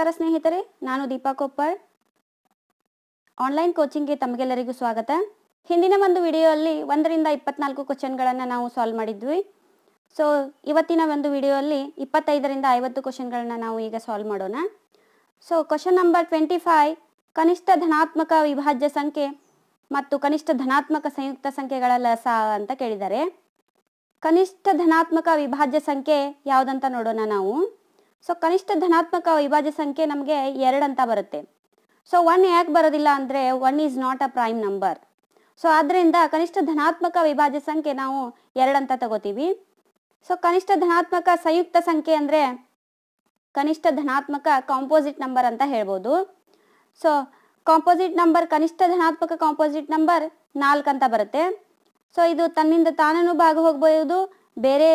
ನಮಸ್ಕಾರ ಸ್ನೇಹಿತರೆ ನಾನು ದೀಪಾ ಕೊಪ್ಪರ್ ಆನ್ಲೈನ್ ಕೋಚಿಂಗ್ಗೆ ತಮಗೆಲ್ಲರಿಗೂ ಸ್ವಾಗತ ಹಿಂದಿನ ಒಂದು ವಿಡಿಯೋಲ್ಲಿ ಒಂದರಿಂದ ಇಪ್ಪತ್ನಾಲ್ಕು ಕ್ವಶನ್ಗಳನ್ನು ನಾವು ಸಾಲ್ವ್ ಮಾಡಿದ್ವಿ ಸೊ ಇವತ್ತಿನ ಒಂದು ವಿಡಿಯೋಲ್ಲಿ ಇಪ್ಪತ್ತೈದರಿಂದ ಐವತ್ತು ಕ್ವಶನ್ಗಳನ್ನು ನಾವು ಈಗ ಸಾಲ್ವ್ ಮಾಡೋಣ so question number twenty five ಕನಿಷ್ಠ ಧನಾತ್ಮಕ ವಿಭಾಜ್ಯ ಸಂಖ್ಯೆ ಮತ್ತು ಕನಿಷ್ಠ ಧನಾತ್ಮಕ ಸಂಯುಕ್ತ ಸಂಖ್ಯೆಗಳ ಲಸ ಅಂತ ಕೇಳಿದ್ದಾರೆ ಕನಿಷ್ಠ ಧನಾತ್ಮಕ ವಿಭಾಜ್ಯ ಸಂಖ್ಯೆ ಯಾವುದಂತ ನೋಡೋಣ ನಾವು ಸೊ ಕನಿಷ್ಠ ಧನಾತ್ಮಕ ವಿಭಾಜ್ಯ ಸಂಖ್ಯೆ ನಮಗೆ ಎರಡು ಅಂತ ಬರುತ್ತೆ ಸೊ ಒನ್ ಯಾಕೆ ಬರೋದಿಲ್ಲ ಅಂದರೆ one is not a prime number so ಆದ್ದರಿಂದ ಕನಿಷ್ಠ ಧನಾತ್ಮಕ ವಿಭಾಜ್ಯ ಸಂಖ್ಯೆ ನಾವು ಎರಡು ಅಂತ ತಗೋತೀವಿ ಸೊ ಕನಿಷ್ಠ ಧನಾತ್ಮಕ ಸಂಯುಕ್ತ ಸಂಖ್ಯೆ ಅಂದರೆ ಕನಿಷ್ಠ ಧನಾತ್ಮಕ ಕಾಂಪೋಸಿಟ್ ನಂಬರ್ ಅಂತ ಹೇಳ್ಬೋದು ಸೊ ಕಾಂಪೋಸಿಟ್ ನಂಬರ್ ಕನಿಷ್ಠ ಧನಾತ್ಮಕ ಕಾಂಪೋಸಿಟ್ ನಂಬರ್ ನಾಲ್ಕು ಅಂತ ಬರುತ್ತೆ ಸೊ ಇದು ತನ್ನಿಂದ ತಾನೂ ಭಾಗ ಹೋಗ್ಬೋದು ಬೇರೆ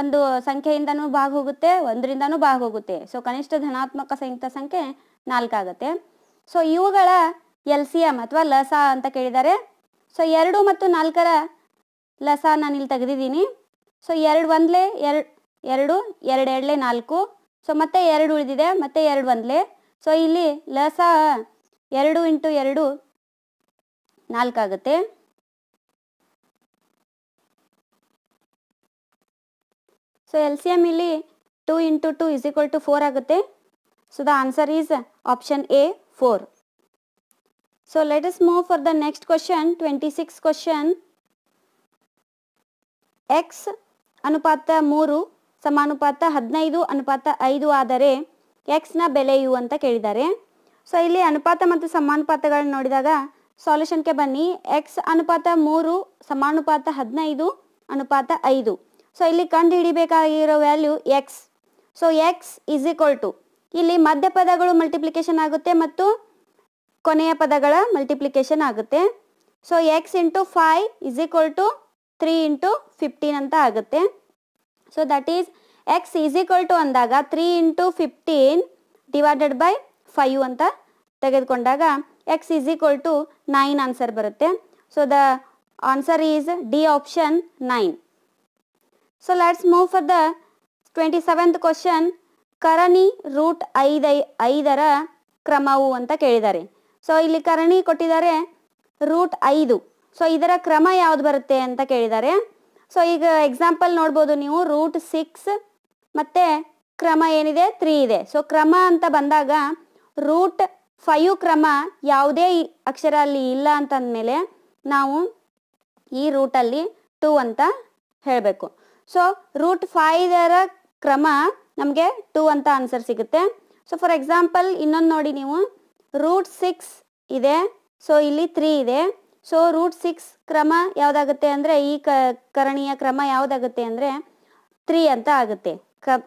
ಒಂದು ಸಂಖ್ಯೆಯಿಂದನೂ ಭಾಗ ಹೋಗುತ್ತೆ ಒಂದರಿಂದನೂ ಭಾಗ ಹೋಗುತ್ತೆ ಸೊ ಕನಿಷ್ಠ ಧನಾತ್ಮಕ ಸಂಯುಕ್ತ ಸಂಖ್ಯೆ ನಾಲ್ಕಾಗುತ್ತೆ ಸೊ ಇವುಗಳ ಎಲ್ ಸಿ ಎಮ್ ಅಥವಾ ಲಸ ಅಂತ ಕೇಳಿದ್ದಾರೆ ಸೊ ಎರಡು ಮತ್ತು ನಾಲ್ಕರ ಲಸ ನಾನು ಇಲ್ಲಿ ತೆಗೆದಿದ್ದೀನಿ ಸೊ ಎರಡು ಒಂದ್ಲೆ ಎರಡು ಎರಡು ಎರಡು ಎರಡಲೆ ನಾಲ್ಕು ಸೊ ಮತ್ತೆ ಎರಡು ಉಳಿದಿದೆ ಮತ್ತೆ ಎರಡು ಒಂದ್ಲೆ ಸೊ ಇಲ್ಲಿ ಲಸ ಎರಡು ಇಂಟು ಎರಡು ನಾಲ್ಕಾಗುತ್ತೆ ಸೊ ಎಲ್ ಸಿ ಎಮ್ ಇಲ್ಲಿ two into two is equal to four ಆಗುತ್ತೆ so the answer is option A four so let us move for the next question twenty six question X ಅನುಪಾತ ಮೂರು ಸಮಾನುಪಾತ ಹದಿನೈದು ಅನುಪಾತ ಐದು ಆದರೆ ಎಕ್ಸ್ನ ಬೆಲೆಯು ಅಂತ ಕೇಳಿದ್ದಾರೆ ಸೊ ಇಲ್ಲಿ ಅನುಪಾತ ಮತ್ತು ಸಮಾನುಪಾತಗಳನ್ನ ನೋಡಿದಾಗ ಸಾಲ್ಯೂಷನ್ಗೆ ಬನ್ನಿ ಎಕ್ಸ್ ಅನುಪಾತ ಮೂರು ಸಮಾನುಪಾತ ಹದಿನೈದು ಅನುಪಾತ ಐದು ಸೊ ಇಲ್ಲಿ ಕಂಡು ಹಿಡಿಬೇಕಾಗಿರೋ value X so X is equal to ಇಲ್ಲಿ ಮಧ್ಯ ಪದಗಳು ಮಲ್ಟಿಪ್ಲಿಕೇಶನ್ ಆಗುತ್ತೆ ಮತ್ತು ಕೊನೆಯ ಪದಗಳ ಮಲ್ಟಿಪ್ಲಿಕೇಶನ್ ಆಗುತ್ತೆ so X into five is equal to three into fifteen ಅಂತ ಆಗುತ್ತೆ so that is X is equal to ಅಂದಾಗ three into fifteen divided by five ಅಂತ ತೆಗೆದುಕೊಂಡಾಗ X is equal to nine answer ಬರುತ್ತೆ so the answer is D option nine so let's move for the twenty seventh question ಕರಣಿ root ಐದೈ ಐದರ ಕ್ರಮವು ಅಂತ ಕೇಳಿದ್ದಾರೆ ಸೊ ಇಲ್ಲಿ ಕರಣಿ ಕೊಟ್ಟಿದ್ದಾರೆ ರೂಟ್ ಐದು ಸೊ ಇದರ ಕ್ರಮ ಯಾವ್ದು ಬರುತ್ತೆ ಅಂತ ಕೇಳಿದ್ದಾರೆ ಸೊ ಈಗ ಎಕ್ಸಾಂಪಲ್ ನೋಡ್ಬೋದು ನೀವು ರೂಟ್ ಸಿಕ್ಸ್ ಮತ್ತು ಕ್ರಮ ಏನಿದೆ ತ್ರೀ ಇದೆ ಸೊ ಕ್ರಮ ಅಂತ ಬಂದಾಗ ರೂಟ್ ಫೈವ್ ಕ್ರಮ ಯಾವುದೇ ಅಕ್ಷರ ಅಲ್ಲಿ ಇಲ್ಲ ಮೇಲೆ ನಾವು ಈ ರೂಟಲ್ಲಿ ಟೂ ಅಂತ ಹೇಳಬೇಕು ಸೊ ರೂಟ್ ಫೈದರ ಕ್ರಮ ನಮಗೆ ಟೂ ಅಂತ ಆನ್ಸರ್ ಸಿಗುತ್ತೆ ಸೊ ಫಾರ್ ಎಕ್ಸಾಂಪಲ್ ಇನ್ನೊಂದು ನೋಡಿ ನೀವು ರೂಟ್ ಸಿಕ್ಸ್ ಇದೆ ಸೊ ಇಲ್ಲಿ ತ್ರೀ ಇದೆ ಸೊ ರೂಟ್ ಸಿಕ್ಸ್ ಕ್ರಮ ಯಾವುದಾಗುತ್ತೆ ಅಂದರೆ ಈ ಕರಣೀಯ ಕ್ರಮ ಯಾವುದಾಗುತ್ತೆ ಅಂದರೆ ತ್ರೀ ಅಂತ ಆಗುತ್ತೆ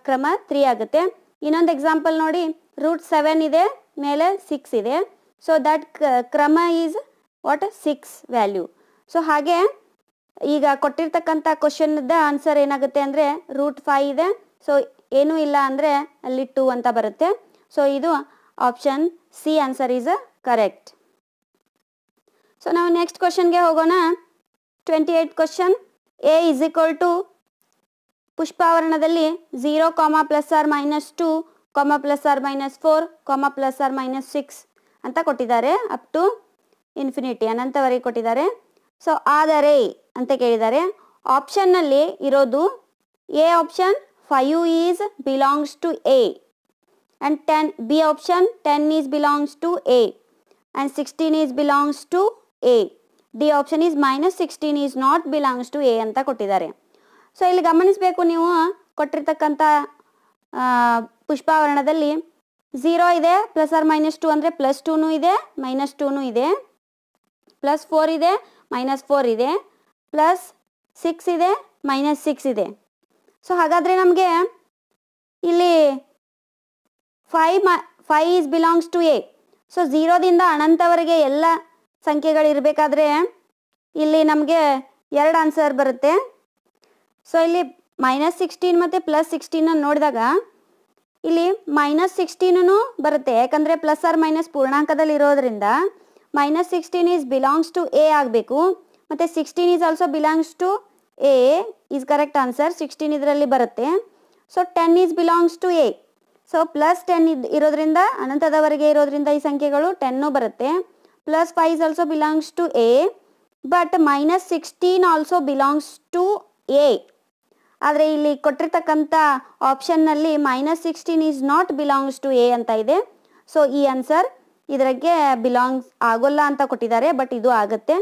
ಕ್ರಮ ತ್ರೀ ಆಗುತ್ತೆ ಇನ್ನೊಂದು ಎಕ್ಸಾಂಪಲ್ ನೋಡಿ ರೂಟ್ ಸೆವೆನ್ ಇದೆ ಮೇಲೆ ಸಿಕ್ಸ್ ಇದೆ ಸೊ ದಟ್ ಕ್ರಮ is what six value so ಹಾಗೆ ಈಗ ಕೊಟ್ಟಿರ್ತಕ್ಕಂಥ ದ ಆನ್ಸರ್ ಏನಾಗುತ್ತೆ ಅಂದರೆ ರೂಟ್ ಫೈವ್ ಇದೆ ಸೊ ಏನೂ ಇಲ್ಲ ಅಂದರೆ ಅಲ್ಲಿ ಟೂ ಅಂತ ಬರುತ್ತೆ ಸೊ ಇದು option C answer is correct so ನಾವು ನೆಕ್ಸ್ಟ್ ಕ್ವಶನ್ಗೆ ಹೋಗೋಣ twenty eight question A is equal to ಪುಷ್ಪಾವರಣದಲ್ಲಿ zero comma plus or minus two comma plus or minus four comma plus or minus six ಅಂತ ಕೊಟ್ಟಿದ್ದಾರೆ up to infinity ಅನಂತವರೆಗೆ ಕೊಟ್ಟಿದ್ದಾರೆ so ಆದರೆ ಅಂತ ಕೇಳಿದ್ದಾರೆ ಆಪ್ಷನ್ನಲ್ಲಿ ಇರೋದು A option five is belongs to A and ten B option ten is belongs to A and sixteen is belongs to A D option is minus sixteen is not belongs to A ಅಂತ ಕೊಟ್ಟಿದ್ದಾರೆ so ಇಲ್ಲಿ ಗಮನಿಸಬೇಕು ನೀವು ಕೊಟ್ಟಿರ್ತಕ್ಕಂಥ ಪುಷ್ಪಾವರಣದಲ್ಲಿ zero ಇದೆ plus or minus two ಅಂದರೆ plus two ಇದೆ ಮೈನಸ್ ಟೂನು ಇದೆ ಪ್ಲಸ್ ಫೋರ್ ಇದೆ ಮೈನಸ್ ಫೋರ್ ಇದೆ ಪ್ಲಸ್ ಸಿಕ್ಸ್ ಇದೆ ಮೈನಸ್ ಸಿಕ್ಸ್ ಇದೆ ಸೊ ಹಾಗಾದರೆ ನಮಗೆ ಇಲ್ಲಿ ಫೈ ಮ five is belongs to A so ಝೀರೋದಿಂದ ಅನಂತವರೆಗೆ ಎಲ್ಲ ಸಂಖ್ಯೆಗಳಿರಬೇಕಾದ್ರೆ ಇಲ್ಲಿ ನಮಗೆ ಎರಡು ಆನ್ಸರ್ ಬರುತ್ತೆ ಸೊ ಇಲ್ಲಿ ಮೈನಸ್ ಸಿಕ್ಸ್ಟೀನ್ ಮತ್ತು ಪ್ಲಸ್ ಸಿಕ್ಸ್ಟೀನನ್ನು ನೋಡಿದಾಗ ಇಲ್ಲಿ ಮೈನಸ್ ಸಿಕ್ಸ್ಟೀನೂ ಬರುತ್ತೆ ಯಾಕಂದರೆ ಪ್ಲಸ್ ಆರ್ ಮೈನಸ್ ಪೂರ್ಣಾಂಕದಲ್ಲಿ ಇರೋದ್ರಿಂದ minus sixteen is belongs to A ಆಗಬೇಕು ಮತ್ತೆ sixteen is also belongs to A is correct answer sixteen ಇದರಲ್ಲಿ ಬರುತ್ತೆ so ten is belongs to A so plus ten ಇದು ಇರೋದ್ರಿಂದ ಅನಂತದವರೆಗೆ ಇರೋದ್ರಿಂದ ಈ ಸಂಖ್ಯೆಗಳು ಟೆನ್ನು ಬರುತ್ತೆ plus five is also belongs to A but minus sixteen also belongs to A ಆದರೆ ಇಲ್ಲಿ ಕೊಟ್ಟಿರ್ತಕ್ಕಂಥ ಆಪ್ಷನ್ನಲ್ಲಿ minus sixteen is not belongs to A ಅಂತ ಇದೆ ಸೊ ಈ ಆನ್ಸರ್ ಇದರಗೆ ಬಿಲಾಂಗ್ಸ್ ಆಗೋಲ್ಲ ಅಂತ ಕೊಟ್ಟಿದ್ದಾರೆ ಬಟ್ ಇದು ಆಗುತ್ತೆ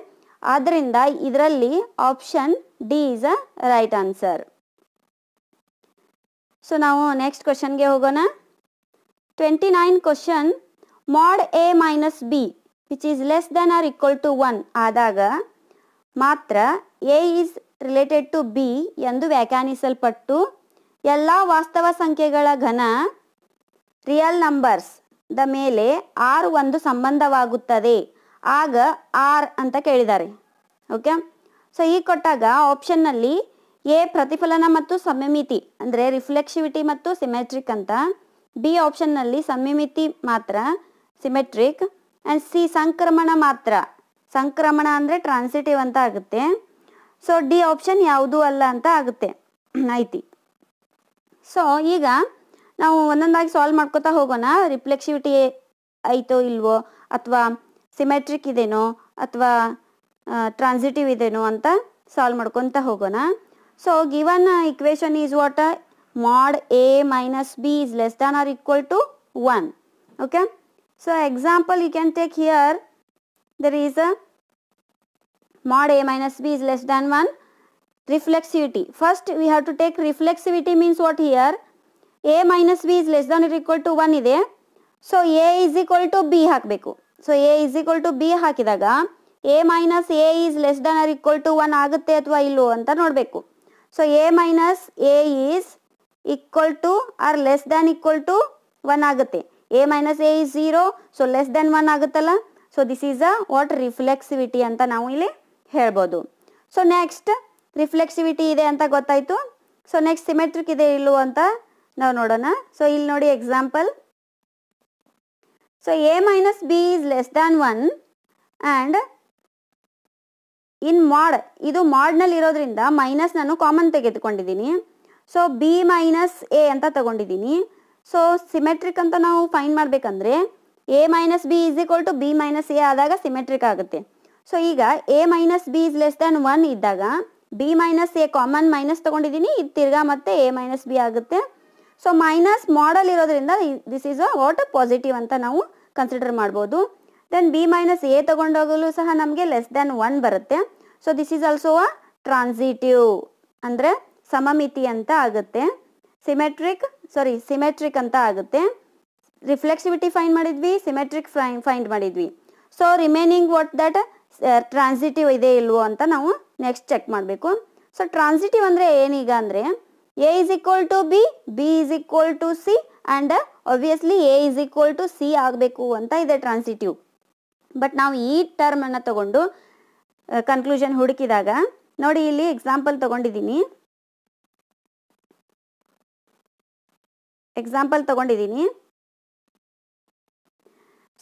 ಆದ್ದರಿಂದ ಇದರಲ್ಲಿ option D is a right answer so ನಾವು ನೆಕ್ಸ್ಟ್ ಕ್ವಶನ್ಗೆ ಹೋಗೋಣ twenty nine question mod A minus B which is less than or equal to one ಆದಾಗ ಮಾತ್ರ A is related to B ಎಂದು ವ್ಯಾಖ್ಯಾನಿಸಲ್ಪಟ್ಟು ಎಲ್ಲ ವಾಸ್ತವ ಸಂಖ್ಯೆಗಳ ಘನ ರಿಯಲ್ ನಂಬರ್ಸ್ ದ ಮೇಲೆ ಆರ್ ಒಂದು ಸಂಬಂಧವಾಗುತ್ತದೆ ಆಗ ಆರ್ ಅಂತ ಕೇಳಿದ್ದಾರೆ ಓಕೆ ಸೊ ಈ ಕೊಟ್ಟಾಗ ಆಪ್ಷನ್ನಲ್ಲಿ ಎ ಪ್ರತಿಫಲನ ಮತ್ತು ಸಮ್ಯಮಿತಿ ಅಂದರೆ ರಿಫ್ಲೆಕ್ಸಿವಿಟಿ ಮತ್ತು ಸಿಮೆಟ್ರಿಕ್ ಅಂತ ಬಿ ಆಪ್ಷನ್ನಲ್ಲಿ ಸಮ್ಯಮಿತಿ ಮಾತ್ರ ಸಿಮೆಟ್ರಿಕ್ ಆ್ಯಂಡ್ ಸಿ ಸಂಕ್ರಮಣ ಮಾತ್ರ ಸಂಕ್ರಮಣ ಅಂದರೆ ಟ್ರಾನ್ಸಿಟಿವ್ ಅಂತ ಆಗುತ್ತೆ ಸೊ ಡಿ ಆಪ್ಷನ್ ಯಾವುದೂ ಅಲ್ಲ ಅಂತ ಆಗುತ್ತೆ ಐತಿ ಸೊ ಈಗ ನಾವು ಒಂದೊಂದಾಗಿ ಸಾಲ್ವ್ ಮಾಡ್ಕೋತಾ ಹೋಗೋಣ ರಿಫ್ಲೆಕ್ಸಿವಿಟಿ ಐತೋ ಇಲ್ವೋ ಅಥವಾ ಸಿಮೆಟ್ರಿಕ್ ಇದೇನೋ ಅಥವಾ ಟ್ರಾನ್ಸಿಟಿವ್ ಇದೇನೋ ಅಂತ ಸಾಲ್ವ್ ಮಾಡ್ಕೊತಾ ಹೋಗೋಣ so given equation is what mod A minus B is less than or equal to one okay so example you can take here there is a mod A minus B is less than one reflexivity first we have to take reflexivity means what here A minus B is less than or equal to one ಇದೆ so A is equal to B ಹಾಕಬೇಕು so A is equal to B ಹಾಕಿದಾಗ A minus A is less than or equal to one ಆಗುತ್ತೆ ಅಥವಾ ಇಲ್ಲೋ ಅಂತ ನೋಡಬೇಕು so A minus A is equal to or less than equal to one ಆಗುತ್ತೆ A minus A is zero so less than one ಆಗುತ್ತಲ್ಲ so this is a what reflexivity ಅಂತ ನಾವು ಇಲ್ಲಿ ಹೇಳ್ಬೋದು ಸೊ ನೆಕ್ಸ್ಟ್ ರಿಫ್ಲೆಕ್ಸಿವಿಟಿ ಇದೆ ಅಂತ ಗೊತ್ತಾಯಿತು ಸೊ ನೆಕ್ಸ್ಟ್ ಸಿಮೆಟ್ರಿಕ್ ಇದೆ ಇಲ್ಲೋ ಅಂತ ನಾವು ನೋಡೋಣ ಸೊ ಇಲ್ಲಿ ನೋಡಿ example so A minus B is less than 1 and in mod ಇದು ಮಾಡ್ನಲ್ಲಿ ಇರೋದ್ರಿಂದ ಮೈನಸ್ ನಾನು ಕಾಮನ್ ತೆಗೆದುಕೊಂಡಿದ್ದೀನಿ ಸೊ ಬಿ ಮೈನಸ್ ಎ ಅಂತ ತಗೊಂಡಿದ್ದೀನಿ ಸೊ ಸಿಮೆಟ್ರಿಕ್ ಅಂತ ನಾವು ಫೈನ್ ಮಾಡಬೇಕಂದ್ರೆ A minus B is equal to B minus A ಆದಾಗ ಸಿಮೆಟ್ರಿಕ್ ಆಗುತ್ತೆ ಸೊ ಈಗ A minus B is less than one ಇದ್ದಾಗ B minus A common minus ತೊಗೊಂಡಿದ್ದೀನಿ ಇದು ತಿರ್ಗಾ ಮತ್ತೆ ಎ ಮೈನಸ್ ಬಿ ಆಗುತ್ತೆ ಸೊ ಮೈನಸ್ ಮಾಡಲ್ ಇರೋದ್ರಿಂದ ದಿಸ್ ಈಸ್ ವಾಟ್ ಪಾಸಿಟಿವ್ ಅಂತ ನಾವು ಕನ್ಸಿಡರ್ ಮಾಡ್ಬೋದು ದೆನ್ ಬಿ ಮೈನಸ್ ಎ ತಗೊಂಡೋಗಲು ಸಹ ನಮಗೆ ಲೆಸ್ ದ್ಯಾನ್ ಒನ್ ಬರುತ್ತೆ so this is also uh transitive ಅಂದರೆ ಸಮಮಿತಿ ಅಂತ ಆಗುತ್ತೆ ಸಿಮೆಟ್ರಿಕ್ ಸಾರಿ ಸಿಮೆಟ್ರಿಕ್ ಅಂತ ಆಗುತ್ತೆ ರಿಫ್ಲೆಕ್ಸಿವಿಟಿ ಫೈಂಡ್ ಮಾಡಿದ್ವಿ ಸಿಮೆಟ್ರಿಕ್ ಫೈ ಫೈಂಡ್ ಮಾಡಿದ್ವಿ so remaining what that transitive ಇದೆ ಇಲ್ವೋ ಅಂತ ನಾವು ನೆಕ್ಸ್ಟ್ ಚೆಕ್ ಮಾಡಬೇಕು ಸೊ ಟ್ರಾನ್ಸಿಟಿವ್ ಅಂದರೆ ಏನೀಗ ಅಂದರೆ A is equal to B, B is equal to C and obviously A is equal to C ಆಗಬೇಕು ಅಂತ ಇದೆ ಟ್ರಾನ್ಸಿಟಿವ್ ಬಟ್ ನಾವು ಈ ಟರ್ಮನ್ನು ತಗೊಂಡು ಕನ್ಕ್ಲೂಷನ್ ಹುಡುಕಿದಾಗ ನೋಡಿ ಇಲ್ಲಿ ಎಕ್ಸಾಂಪಲ್ ತಗೊಂಡಿದ್ದೀನಿ ಎಕ್ಸಾಂಪಲ್ ತಗೊಂಡಿದ್ದೀನಿ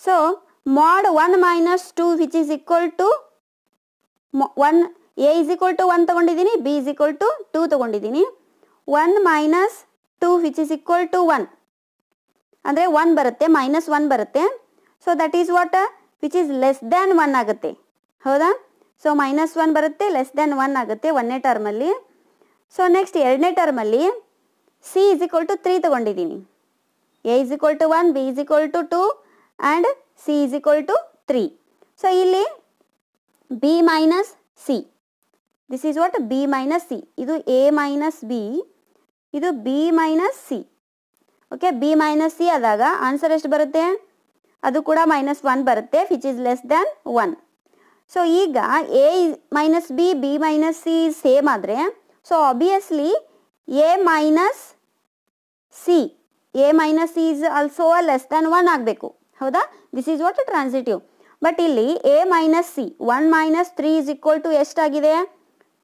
so mod one minus two which is equal to one A is equal to one ತಗೊಂಡಿದ್ದೀನಿ B is equal to two ತಗೊಂಡಿದ್ದೀನಿ one minus two which is equal to one ಅಂದರೆ one ಬರುತ್ತೆ minus one ಬರುತ್ತೆ so that is what which is less than one ಆಗುತ್ತೆ ಹೌದಾ so minus one ಬರುತ್ತೆ less than one ಆಗುತ್ತೆ ಒಂದನೇ ಟರ್ಮಲ್ಲಿ ಸೊ ನೆಕ್ಸ್ಟ್ ಎರಡನೇ ಟರ್ಮಲ್ಲಿ C is equal to three ತೊಗೊಂಡಿದ್ದೀನಿ A is equal to one B is equal to two and C is equal to three so ಇಲ್ಲಿ B minus C this is what B minus C ಇದು A minus B ಇದು B minus C okay B minus C ಆದಾಗ answer ಎಷ್ಟು ಬರುತ್ತೆ ಅದು ಕೂಡ minus one ಬರುತ್ತೆ which is less than one so ಈಗ A minus B B minus C same ಆದರೆ so obviously A minus C A minus C is also less than one ಆಗಬೇಕು ಹೌದಾ this is what transitive but ಇಲ್ಲಿ A minus C one minus three is equal to ಎಷ್ಟಾಗಿದೆ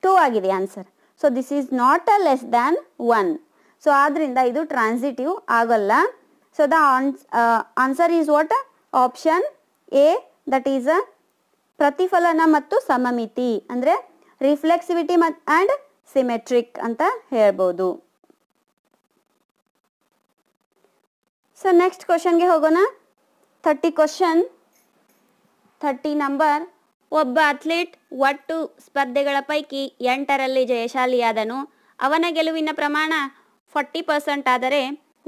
two ಆಗಿದೆ answer so this is not uh less than one so ಆದ್ರಿಂದ ಇದು transitive ಆಗಲ್ಲ so the answer is what option A that is uh ಪ್ರತಿಫಲನ ಮತ್ತು ಸಮಮಿತಿ ಅಂದರೆ ರಿಫ್ಲೆಕ್ಸಿವಿಟಿ ಮತ್ and symmetric ಅಂತ ಹೇಳ್ಬೋದು ಸೊ ನೆಕ್ಸ್ಟ್ ಕ್ವಶನ್ಗೆ ಹೋಗೋಣ ಥರ್ಟಿ ಕ್ವಶನ್ ಥರ್ಟಿ ನಂಬರ್ ಒಬ್ಬ ಅಥ್ಲೀಟ್ ಒಟ್ಟು ಸ್ಪರ್ಧೆಗಳ ಪೈಕಿ ಎಂಟರಲ್ಲಿ ಜಯಶಾಲಿಯಾದನು ಅವನ ಗೆಲುವಿನ ಪ್ರಮಾಣ ಫಾರ್ಟಿ ಪರ್ಸೆಂಟ್ ಆದರೆ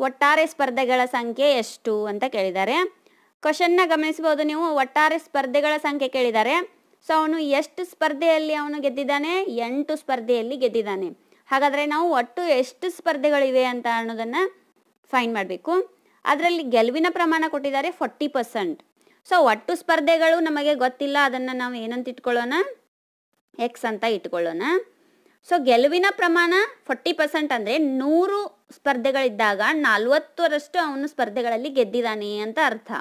ಒಟ್ಟಾರೆ ಸ್ಪರ್ಧೆಗಳ ಸಂಖ್ಯೆ ಎಷ್ಟು ಅಂತ ಕೇಳಿದ್ದಾರೆ ಕ್ವಶನ್ನ ಗಮನಿಸಬಹುದು ನೀವು ಒಟ್ಟಾರೆ ಸ್ಪರ್ಧೆಗಳ ಸಂಖ್ಯೆ ಕೇಳಿದ್ದಾರೆ ಸೊ ಅವನು ಎಷ್ಟು ಸ್ಪರ್ಧೆಯಲ್ಲಿ ಅವನು ಗೆದ್ದಿದ್ದಾನೆ ಎಂಟು ಸ್ಪರ್ಧೆಯಲ್ಲಿ ಗೆದ್ದಿದ್ದಾನೆ ಹಾಗಾದರೆ ನಾವು ಒಟ್ಟು ಎಷ್ಟು ಸ್ಪರ್ಧೆಗಳಿವೆ ಅಂತ ಅನ್ನೋದನ್ನು ಫೈನ್ ಮಾಡಬೇಕು ಅದರಲ್ಲಿ ಗೆಲುವಿನ ಪ್ರಮಾಣ ಕೊಟ್ಟಿದ್ದಾರೆ ಫಾರ್ಟಿ ಪರ್ಸೆಂಟ್ ಸೊ ಒಟ್ಟು ಸ್ಪರ್ಧೆಗಳು ನಮಗೆ ಗೊತ್ತಿಲ್ಲ ಅದನ್ನು ನಾವು ಏನಂತ ಇಟ್ಕೊಳ್ಳೋಣ ಎಕ್ಸ್ ಅಂತ ಇಟ್ಕೊಳ್ಳೋಣ ಸೊ ಗೆಲುವಿನ ಪ್ರಮಾಣ ಫೋರ್ಟಿ ಪರ್ಸೆಂಟ್ ಅಂದರೆ ನೂರು ಸ್ಪರ್ಧೆಗಳಿದ್ದಾಗ ನಲ್ವತ್ತರಷ್ಟು ಅವನು ಸ್ಪರ್ಧೆಗಳಲ್ಲಿ ಗೆದ್ದಿದ್ದಾನೆ ಅಂತ ಅರ್ಥ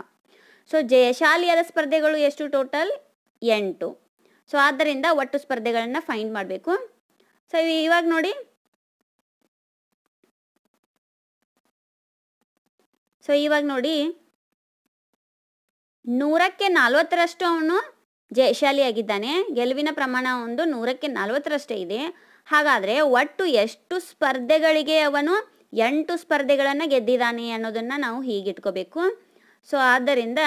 ಸೊ ಜಯಶಾಲಿಯಾದ ಸ್ಪರ್ಧೆಗಳು ಎಷ್ಟು ಟೋಟಲ್ ಎಂಟು ಸೊ ಆದ್ದರಿಂದ ಒಟ್ಟು ಸ್ಪರ್ಧೆಗಳನ್ನ ಫೈಂಡ್ ಮಾಡಬೇಕು ಸೊ ಇವಾಗ ನೋಡಿ ಸೊ ಇವಾಗ ನೋಡಿ ನೂರಕ್ಕೆ ನಲವತ್ತರಷ್ಟು ಅವನು ಜಯಶಾಲಿಯಾಗಿದ್ದಾನೆ ಗೆಲುವಿನ ಪ್ರಮಾಣ ಒಂದು ನೂರಕ್ಕೆ ನಲವತ್ತರಷ್ಟೇ ಇದೆ ಹಾಗಾದರೆ ಒಟ್ಟು ಎಷ್ಟು ಸ್ಪರ್ಧೆಗಳಿಗೆ ಅವನು ಎಂಟು ಸ್ಪರ್ಧೆಗಳನ್ನು ಗೆದ್ದಿದ್ದಾನೆ ಅನ್ನೋದನ್ನು ನಾವು ಹೀಗಿಟ್ಕೋಬೇಕು ಸೊ ಆದ್ದರಿಂದ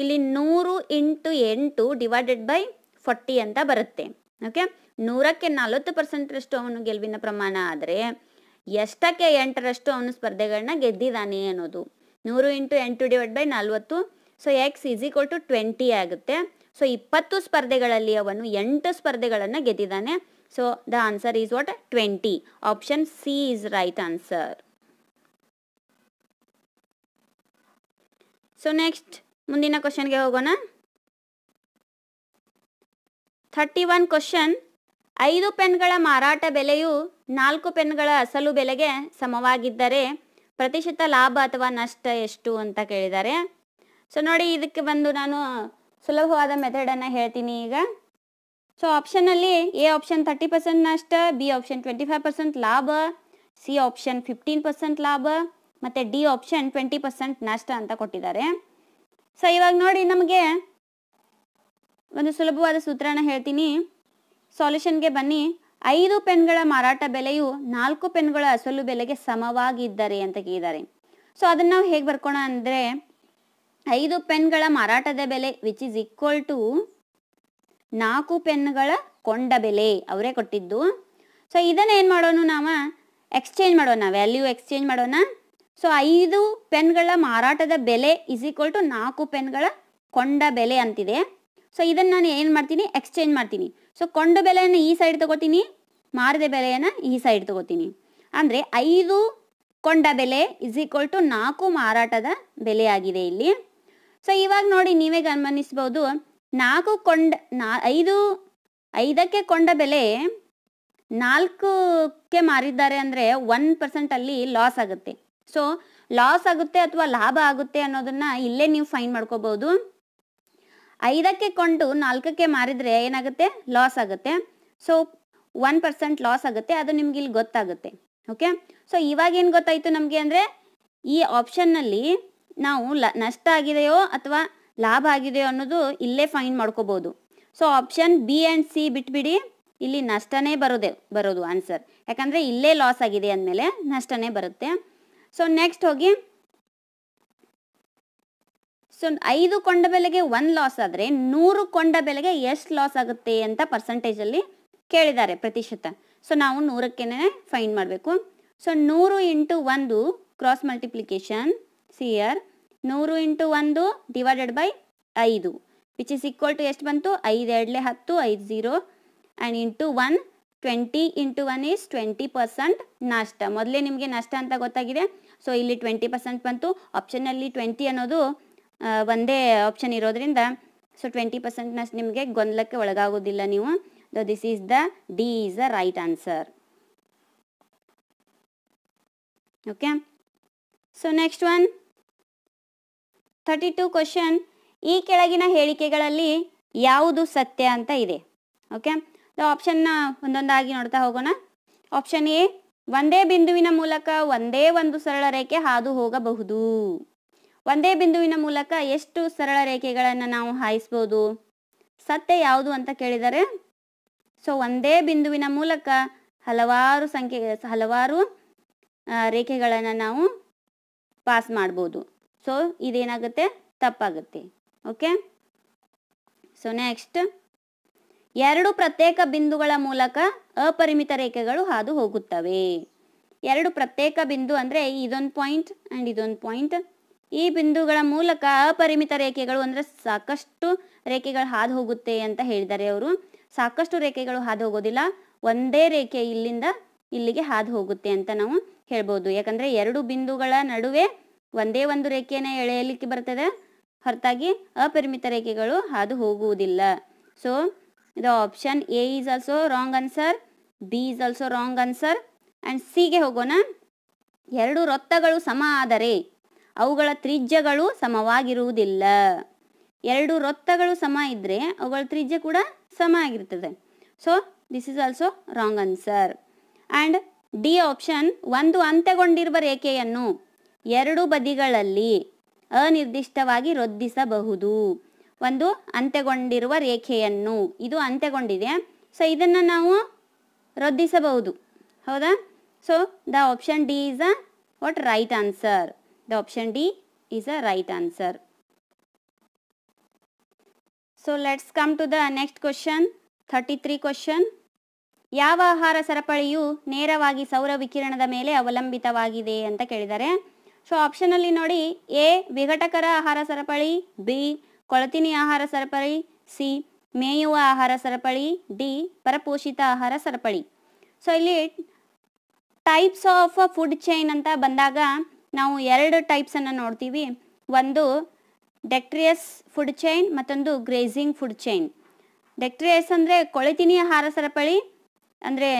ಇಲ್ಲಿ ನೂರು ಇಂಟು ಎಂಟು ಡಿವೈಡೆಡ್ ಬೈ ಫೋರ್ಟಿ ಅಂತ ಬರುತ್ತೆ ಓಕೆ ನೂರಕ್ಕೆ ನಲವತ್ತು ಪರ್ಸೆಂಟ್ರಷ್ಟು ಅವನು ಗೆಲುವಿನ ಪ್ರಮಾಣ ಆದರೆ ಎಷ್ಟಕ್ಕೆ ಎಂಟರಷ್ಟು ಅವನು ಸ್ಪರ್ಧೆಗಳನ್ನ ಗೆದ್ದಿದ್ದಾನೆ ಅನ್ನೋದು ನೂರು ಇಂಟು ಎಂಟು ಡಿವೈಡ್ ಬೈ ನಲ್ವತ್ತು so X is equal to twenty ಆಗುತ್ತೆ ಸೊ ಇಪ್ಪತ್ತು ಸ್ಪರ್ಧೆಗಳಲ್ಲಿ ಅವನು ಎಂಟು ಸ್ಪರ್ಧೆಗಳನ್ನು ಗೆದ್ದಿದ್ದಾನೆ so the answer is what twenty option C is right answer so next ಮುಂದಿನ ಕ್ವಶನ್ಗೆ ಹೋಗೋಣ ಥರ್ಟಿ ಒನ್ ಕ್ವಶನ್ ಐದು ಪೆನ್ಗಳ ಮಾರಾಟ ಬೆಲೆಯು ನಾಲ್ಕು ಪೆನ್ಗಳ ಅಸಲು ಬೆಲೆಗೆ ಸಮವಾಗಿದ್ದರೆ ಪ್ರತಿಶತ ಲಾಭ ಅಥವಾ ನಷ್ಟ ಎಷ್ಟು ಅಂತ ಕೇಳಿದ್ದಾರೆ ಸೊ ನೋಡಿ ಇದಕ್ಕೆ ಬಂದು ನಾನು ಸುಲಭವಾದ ಮೆಥಡನ್ನು ಹೇಳ್ತೀನಿ ಈಗ ಸೊ ಆಪ್ಷನ್ನಲ್ಲಿ ಎ ಆಪ್ಷನ್ ತರ್ಟಿ ಪರ್ಸೆಂಟ್ ನಷ್ಟ B option twenty five percent ಲಾಭ ಸಿ ಆಪ್ಷನ್ ಫಿಫ್ಟೀನ್ ಪರ್ಸೆಂಟ್ ಲಾಭ ಮತ್ತು ಡಿ ಆಪ್ಷನ್ ಟ್ವೆಂಟಿ ಪರ್ಸೆಂಟ್ ನಷ್ಟ ಅಂತ ಕೊಟ್ಟಿದ್ದಾರೆ ಸೊ ಇವಾಗ ನೋಡಿ ನಮಗೆ ಒಂದು ಸುಲಭವಾದ ಸೂತ್ರನ ಹೇಳ್ತೀನಿ ಸಾಲ್ಯೂಷನ್ಗೆ ಬನ್ನಿ ಐದು ಪೆನ್ಗಳ ಮಾರಾಟ ಬೆಲೆಯು ನಾಲ್ಕು ಪೆನ್ಗಳ ಅಸಲು ಬೆಲೆಗೆ ಸಮವಾಗಿದ್ದಾರೆ ಅಂತ ಕೇಳಿದ್ದಾರೆ ಸೊ ಅದನ್ನು ನಾವು ಹೇಗೆ ಬರ್ಕೋಣ ಅಂದರೆ ಐದು ಪೆನ್ಗಳ ಮಾರಾಟದ ಬೆಲೆ ವಿಚ್ ಇಸ್ ಈಕ್ವಲ್ ಟು ನಾಲ್ಕು ಪೆನ್ಗಳ ಕೊಂಡ ಬೆಲೆ ಅವರೇ ಕೊಟ್ಟಿದ್ದು ಸೊ ಇದನ್ನು ಏನು ಮಾಡೋಣ ನಾವು ಎಕ್ಸ್ಚೇಂಜ್ ಮಾಡೋಣ ವ್ಯಾಲ್ಯೂ ಎಕ್ಸ್ಚೇಂಜ್ ಮಾಡೋಣ ಸೊ ಐದು ಪೆನ್ಗಳ ಮಾರಾಟದ ಬೆಲೆ ಇಸ್ ಈಕ್ವಲ್ ಟು ನಾಲ್ಕು ಪೆನ್ಗಳ ಕೊಂಡ ಬೆಲೆ ಅಂತಿದೆ ಸೊ ಇದನ್ನು ನಾನು ಏನು ಮಾಡ್ತೀನಿ ಎಕ್ಸ್ಚೇಂಜ್ ಮಾಡ್ತೀನಿ ಸೊ ಕೊಂಡ ಬೆಲೆಯನ್ನು ಈ ಸೈಡ್ ತಗೋತೀನಿ ಮಾರಿದ ಬೆಲೆಯನ್ನು ಈ ಸೈಡ್ ತಗೋತೀನಿ ಅಂದರೆ ಐದು ಕೊಂಡ ಬೆಲೆ ಇಸ್ ಈಕ್ವಲ್ ಟು ನಾಲ್ಕು ಮಾರಾಟದ ಬೆಲೆ ಆಗಿದೆ ಇಲ್ಲಿ ಸೊ ಇವಾಗ ನೋಡಿ ನೀವೇ ಗಮನಿಸ್ಬೋದು ನಾಲ್ಕು ಕೊಂಡ ನಾ ಐದು ಐದಕ್ಕೆ ಕೊಂಡ ಬೆಲೆ ನಾಲ್ಕಕ್ಕೆ ಮಾರಿದ್ದಾರೆ ಅಂದರೆ ಒನ್ ಅಲ್ಲಿ ಲಾಸ್ ಆಗುತ್ತೆ ಸೊ ಲಾಸ್ ಆಗುತ್ತೆ ಅಥವಾ ಲಾಭ ಆಗುತ್ತೆ ಅನ್ನೋದನ್ನ ಇಲ್ಲೇ ನೀವು ಫೈನ್ ಮಾಡ್ಕೋಬಹುದು ಐದಕ್ಕೆ ಕೊಂಡು ನಾಲ್ಕಕ್ಕೆ ಮಾರಿದರೆ ಏನಾಗುತ್ತೆ ಲಾಸ್ ಆಗುತ್ತೆ ಸೊ ಒನ್ ಪರ್ಸೆಂಟ್ ಲಾಸ್ ಆಗುತ್ತೆ ಅದು ನಿಮ್ಗೆ ಇಲ್ಲಿ ಗೊತ್ತಾಗುತ್ತೆ ಓಕೆ ಸೊ ಇವಾಗ ಏನು ಗೊತ್ತಾಯಿತು ನಮಗೆ ಅಂದರೆ ಈ ಆಪ್ಷನ್ನಲ್ಲಿ ನಾವು ಲ ನಷ್ಟ ಆಗಿದೆಯೋ ಅಥವಾ ಲಾಭ ಆಗಿದೆಯೋ ಅನ್ನೋದು ಇಲ್ಲೇ ಫೈನ್ ಮಾಡ್ಕೋಬೋದು so option B and C ಬಿಟ್ಬಿಡಿ ಇಲ್ಲಿ ನಷ್ಟನೇ ಬರೋದೆ ಬರೋದು ಆನ್ಸರ್ ಯಾಕಂದರೆ ಇಲ್ಲೇ ಲಾಸ್ ಆಗಿದೆ ಅಂದಮೇಲೆ ನಷ್ಟನೇ ಬರುತ್ತೆ ಸೊ ನೆಕ್ಸ್ಟ್ ಹೋಗಿ ಸೊ ಐದು ಕೊಂಡ ಬೆಲೆಗೆ ಒಂದು ಲಾಸ್ ಆದರೆ ನೂರು ಕೊಂಡ ಬೆಲೆಗೆ ಎಷ್ಟು ಲಾಸ್ ಆಗುತ್ತೆ ಅಂತ ಪರ್ಸಂಟೇಜಲ್ಲಿ ಕೇಳಿದ್ದಾರೆ ಪ್ರತಿಶತ ಸೊ ನಾವು ನೂರಕ್ಕೇನೆ ಫೈನ್ ಮಾಡಬೇಕು ಸೊ ನೂರು ಇಂಟು ಒಂದು ಕ್ರಾಸ್ ಮಲ್ಟಿಪ್ಲಿಕೇಶನ್ ಸಿಯರ್ ನೂರು ಇಂಟು ಒಂದು ಡಿವೈಡೆಡ್ ಬೈ ಐದು ವಿಚ್ ಇಸ್ ಈಕ್ವಲ್ ಟು ಎಷ್ಟು ಬಂತು ಐದು ಎರಡಲೇ ಹತ್ತು ಐದು zero and into one twenty into one is twenty percent ನಷ್ಟ ಮೊದಲೇ ನಿಮಗೆ ನಷ್ಟ ಅಂತ ಗೊತ್ತಾಗಿದೆ ಸೊ ಇಲ್ಲಿ ಟ್ವೆಂಟಿ ಪರ್ಸೆಂಟ್ ಬಂತು ಆಪ್ಷನಲ್ಲಿ ಟ್ವೆಂಟಿ ಅನ್ನೋದು ಒಂದೇ ಆಪ್ಷನ್ ಇರೋದ್ರಿಂದ ಸೊ ಟ್ವೆಂಟಿ ಪರ್ಸೆಂಟ್ ನಷ್ಟ ನಿಮಗೆ ಗೊಂದಲಕ್ಕೆ ಒಳಗಾಗೋದಿಲ್ಲ ನೀವು the this is the D is the right answer okay so next one thirty two question ಈ ಕೆಳಗಿನ ಹೇಳಿಕೆಗಳಲ್ಲಿ ಯಾವುದು ಸತ್ಯ ಅಂತ ಇದೆ ಓಕೆ ಆಪ್ಷನ್ನ ಒಂದೊಂದಾಗಿ ನೋಡ್ತಾ ಹೋಗೋಣ ಆಪ್ಷನ್ ಎ ಒಂದೇ ಬಿಂದುವಿನ ಮೂಲಕ ಒಂದೇ ಒಂದು ಸರಳ ರೇಖೆ ಹಾದು ಹೋಗಬಹುದು ಒಂದೇ ಬಿಂದುವಿನ ಮೂಲಕ ಎಷ್ಟು ಸರಳ ರೇಖೆಗಳನ್ನು ನಾವು ಹಾಯಿಸ್ಬೋದು ಸತ್ಯ ಯಾವುದು ಅಂತ ಕೇಳಿದರೆ ಸೊ ಒಂದೇ ಬಿಂದುವಿನ ಮೂಲಕ ಹಲವಾರು ಸಂಖ್ಯೆ ಹಲವಾರು ರೇಖೆಗಳನ್ನು ನಾವು ಪಾಸ್ ಮಾಡ್ಬೋದು ಸೊ ಇದೇನಾಗುತ್ತೆ ತಪ್ಪಾಗುತ್ತೆ ಓಕೆ ಸೊ ನೆಕ್ಸ್ಟ್ ಎರಡು ಪ್ರತ್ಯೇಕ ಬಿಂದುಗಳ ಮೂಲಕ ಅಪರಿಮಿತ ರೇಖೆಗಳು ಹಾದು ಹೋಗುತ್ತವೆ ಎರಡು ಪ್ರತ್ಯೇಕ ಬಿಂದು ಅಂದ್ರೆ ಇದೊಂದು ಪಾಯಿಂಟ್ ಅಂಡ್ ಇದೊಂದು ಪಾಯಿಂಟ್ ಈ ಬಿಂದುಗಳ ಮೂಲಕ ಅಪರಿಮಿತ ರೇಖೆಗಳು ಅಂದ್ರೆ ಸಾಕಷ್ಟು ರೇಖೆಗಳು ಹಾದು ಹೋಗುತ್ತೆ ಅಂತ ಹೇಳಿದ್ದಾರೆ ಅವರು ಸಾಕಷ್ಟು ರೇಖೆಗಳು ಹಾದು ಹೋಗೋದಿಲ್ಲ ಒಂದೇ ರೇಖೆ ಇಲ್ಲಿಂದ ಇಲ್ಲಿಗೆ ಹಾದು ಹೋಗುತ್ತೆ ಅಂತ ನಾವು ಹೇಳ್ಬೋದು ಯಾಕಂದ್ರೆ ಎರಡು ಬಿಂದುಗಳ ನಡುವೆ ಒಂದೇ ಒಂದು ರೇಖೆಯನ್ನು ಎಳೆಯಲಿಕ್ಕೆ ಬರ್ತದೆ ಹೊರತಾಗಿ ಅಪರಿಮಿತ ರೇಖೆಗಳು ಹಾದು ಹೋಗುವುದಿಲ್ಲ so the option A is also wrong answer B is also wrong answer and ಸಿಗೆ ಹೋಗೋಣ ಎರಡು ರೊತ್ತಗಳು ಸಮ ಆದರೆ ಅವುಗಳ ತ್ರಿಜ್ಯಗಳು ಸಮವಾಗಿರುವುದಿಲ್ಲ ಎರಡು ರೊತ್ತಗಳು ಸಮ ಇದ್ದರೆ ಅವುಗಳ ತ್ರಿಜ್ಯ ಕೂಡ ಸಮ ಆಗಿರ್ತದೆ so this is also wrong answer and D option ಒಂದು ಅಂತ್ಯಗೊಂಡಿರುವ ರೇಖೆಯನ್ನು ಎರಡು ಬದಿಗಳಲ್ಲಿ ಅನಿರ್ದಿಷ್ಟವಾಗಿ ರೊದ್ದಿಸಬಹುದು ಒಂದು ಅಂತ್ಯಗೊಂಡಿರುವ ರೇಖೆಯನ್ನು ಇದು ಅಂತ್ಯಗೊಂಡಿದೆ ಸೊ ಇದನ್ನು ನಾವು ರೊದ್ದಿಸಬಹುದು ಹೌದಾ so the option D is a what right answer the option D is a right answer so let's come to the next question thirty three question ಯಾವ ಆಹಾರ ಸರಪಳಿಯು ನೇರವಾಗಿ ಸೌರ ವಿಕಿರಣದ ಮೇಲೆ ಅವಲಂಬಿತವಾಗಿದೆ ಅಂತ ಕೇಳಿದ್ದಾರೆ ಸೊ ಆಪ್ಷನಲ್ಲಿ ನೋಡಿ ಎ ವಿಘಟಕರ ಆಹಾರ ಸರಪಳಿ ಬಿ ಕೊಳತಿನಿ ಆಹಾರ ಸರಪಳಿ ಸಿ ಮೇಯುವ ಆಹಾರ ಸರಪಳಿ ಡಿ ಪರಪೋಷಿತ ಆಹಾರ ಸರಪಳಿ ಸೊ ಇಲ್ಲಿ ಟೈಪ್ಸ್ ಆಫ್ ಫುಡ್ ಚೈನ್ ಅಂತ ಬಂದಾಗ ನಾವು ಎರಡು ಟೈಪ್ಸನ್ನು ನೋಡ್ತೀವಿ ಒಂದು ಡೆಕ್ಟ್ರಿಯಸ್ ಫುಡ್ ಚೈನ್ ಮತ್ತೊಂದು ಗ್ರೇಜಿಂಗ್ ಫುಡ್ ಚೈನ್ ಡೆಕ್ಟ್ರಿಯಸ್ ಅಂದರೆ ಕೊಳತಿನಿ ಆಹಾರ ಸರಪಳಿ ಅಂದರೆ